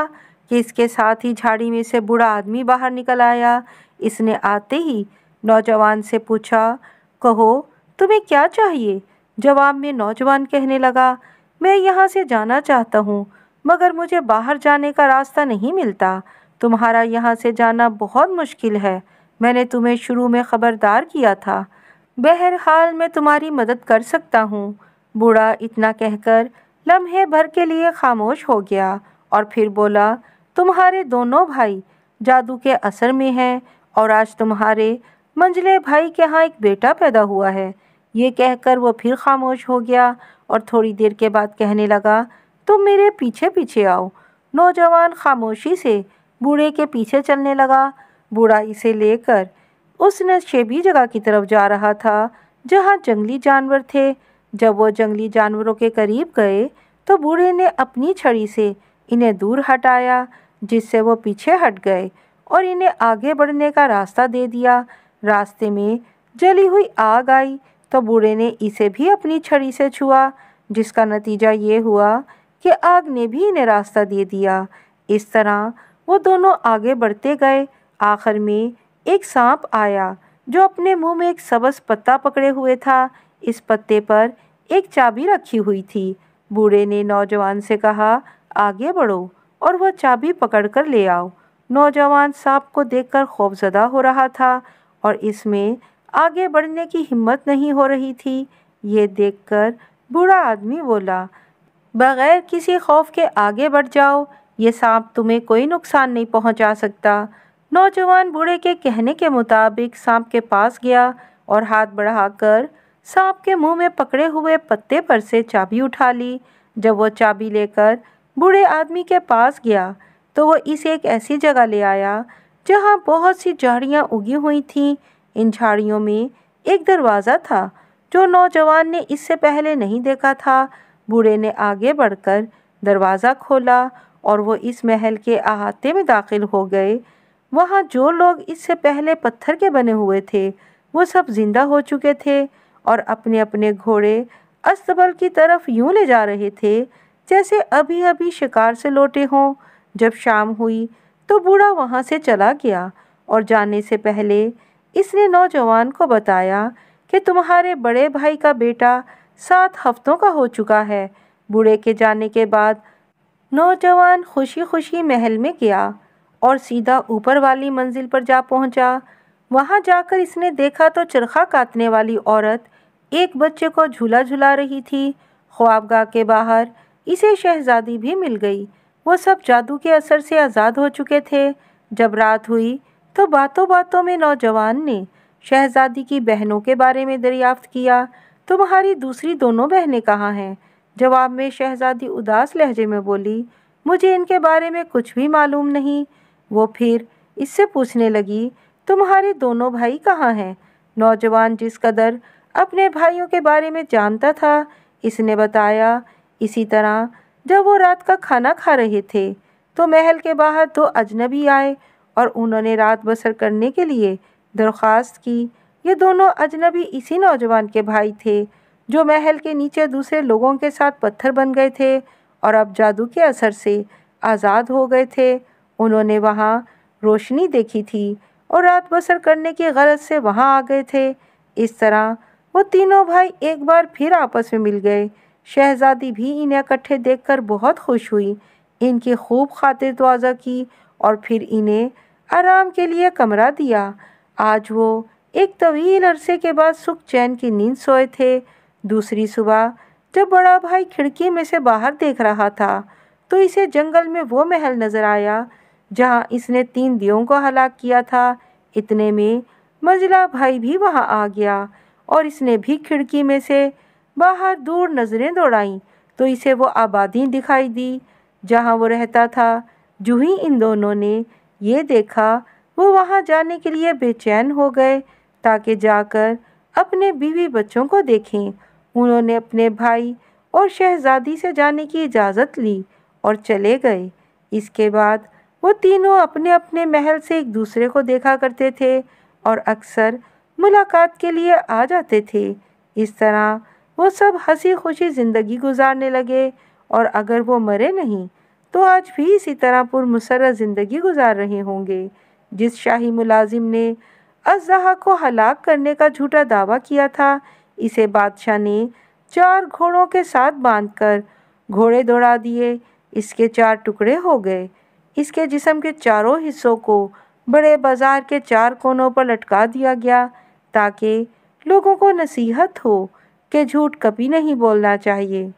Speaker 1: कि इसके साथ ही झाड़ी में से बूढ़ा आदमी बाहर निकल आया इसने आते ही नौजवान से पूछा कहो तुम्हें क्या चाहिए जवाब में नौजवान कहने लगा मैं यहाँ से जाना चाहता हूँ मगर मुझे बाहर जाने का रास्ता नहीं मिलता तुम्हारा यहाँ से जाना बहुत मुश्किल है मैंने तुम्हें शुरू में ख़बरदार किया था बहरहाल मैं तुम्हारी मदद कर सकता हूँ बूढ़ा इतना कहकर लम्हे भर के लिए खामोश हो गया और फिर बोला तुम्हारे दोनों भाई जादू के असर में हैं और आज तुम्हारे मंजले भाई के यहाँ एक बेटा पैदा हुआ है ये कहकर वह फिर खामोश हो गया और थोड़ी देर के बाद कहने लगा तुम मेरे पीछे पीछे आओ नौजवान खामोशी से बूढ़े के पीछे चलने लगा बूढ़ा इसे लेकर उस नशेबी जगह की तरफ जा रहा था जहाँ जंगली जानवर थे जब वो जंगली जानवरों के करीब गए तो बूढ़े ने अपनी छड़ी से इन्हें दूर हटाया जिससे वो पीछे हट गए और इन्हें आगे बढ़ने का रास्ता दे दिया रास्ते में जली हुई आग आई तो बूढ़े ने इसे भी अपनी छड़ी से छुआ जिसका नतीजा ये हुआ कि आग ने भी इन्हें रास्ता दे दिया इस तरह वो दोनों आगे बढ़ते गए आखिर में एक सांप आया जो अपने मुंह में एक सबस पत्ता पकड़े हुए था इस पत्ते पर एक चाबी रखी हुई थी बूढ़े ने नौजवान से कहा आगे बढ़ो और वह चाबी पकड़कर ले आओ नौजवान सांप को देखकर खौफजदा हो रहा था और इसमें आगे बढ़ने की हिम्मत नहीं हो रही थी ये देखकर बूढ़ा आदमी बोला बग़ैर किसी खौफ के आगे बढ़ जाओ ये सांप तुम्हें कोई नुकसान नहीं पहुंचा सकता नौजवान बूढ़े के कहने के मुताबिक सांप के पास गया और हाथ बढ़ाकर सांप के मुंह में पकड़े हुए पत्ते पर से चाबी उठा ली जब वो चाबी लेकर बूढ़े आदमी के पास गया तो वह इसे एक ऐसी जगह ले आया जहाँ बहुत सी झाड़ियाँ उगी हुई थीं इन झाड़ियों में एक दरवाज़ा था जो नौजवान ने इससे पहले नहीं देखा था बूढ़े ने आगे बढ़कर दरवाज़ा खोला और वो इस महल के अहाते में दाखिल हो गए वहाँ जो लोग इससे पहले पत्थर के बने हुए थे वो सब जिंदा हो चुके थे और अपने अपने घोड़े अस्तबल की तरफ यूं ले जा रहे थे जैसे अभी अभी शिकार से लौटे हों जब शाम हुई तो बूढ़ा वहाँ से चला गया और जाने से पहले इसने नौजवान को बताया कि तुम्हारे बड़े भाई का बेटा सात हफ्तों का हो चुका है बूढ़े के जाने के बाद नौजवान खुशी खुशी महल में गया और सीधा ऊपर वाली मंजिल पर जा पहुंचा। वहां जाकर इसने देखा तो चरखा काटने वाली औरत एक बच्चे को झूला झुला रही थी ख्वाबगाह के बाहर इसे शहजादी भी मिल गई वो सब जादू के असर से आज़ाद हो चुके थे जब रात हुई तो बातों बातों में नौजवान ने शहजादी की बहनों के बारे में दरियाफ्त किया तुम्हारी तो दूसरी दोनों बहनें कहाँ हैं जवाब में शहजादी उदास लहजे में बोली मुझे इनके बारे में कुछ भी मालूम नहीं वो फिर इससे पूछने लगी तुम्हारे दोनों भाई कहाँ हैं नौजवान जिस कदर अपने भाइयों के बारे में जानता था इसने बताया इसी तरह जब वो रात का खाना खा रहे थे तो महल के बाहर दो अजनबी आए और उन्होंने रात बसर करने के लिए दरख्वास्त की ये दोनों अजनबी इसी नौजवान के भाई थे जो महल के नीचे दूसरे लोगों के साथ पत्थर बन गए थे और अब जादू के असर से आज़ाद हो गए थे उन्होंने वहाँ रोशनी देखी थी और रात बसर करने की गरज से वहाँ आ गए थे इस तरह वो तीनों भाई एक बार फिर आपस में मिल गए शहज़ादी भी इन्हें इकट्ठे देखकर बहुत खुश हुई इनकी खूब खातिर तोज़ा की और फिर इन्हें आराम के लिए कमरा दिया आज वो एक तवील अरसे के बाद सुख चैन की नींद सोए थे दूसरी सुबह जब बड़ा भाई खिड़की में से बाहर देख रहा था तो इसे जंगल में वो महल नज़र आया जहाँ इसने तीन दियों को हलाक किया था इतने में मंजिला भाई भी वहाँ आ गया और इसने भी खिड़की में से बाहर दूर नज़रें दौड़ाईं तो इसे वो आबादी दिखाई दी जहाँ वो रहता था जू ही इन दोनों ने ये देखा वो वहाँ जाने के लिए बेचैन हो गए ताकि जाकर अपने बीवी बच्चों को देखें उन्होंने अपने भाई और शहजादी से जाने की इजाज़त ली और चले गए इसके बाद वो तीनों अपने अपने महल से एक दूसरे को देखा करते थे और अक्सर मुलाकात के लिए आ जाते थे इस तरह वो सब हंसी खुशी ज़िंदगी गुजारने लगे और अगर वो मरे नहीं तो आज भी इसी तरह पुरमसरत ज़िंदगी गुजार रहे होंगे जिस शाही मुलाजिम ने अजहा को हलाक करने का झूठा दावा किया था इसे बादशाह ने चार घोड़ों के साथ बांधकर घोड़े दौड़ा दिए इसके चार टुकड़े हो गए इसके जिसम के चारों हिस्सों को बड़े बाज़ार के चार कोनों पर लटका दिया गया ताकि लोगों को नसीहत हो कि झूठ कभी नहीं बोलना चाहिए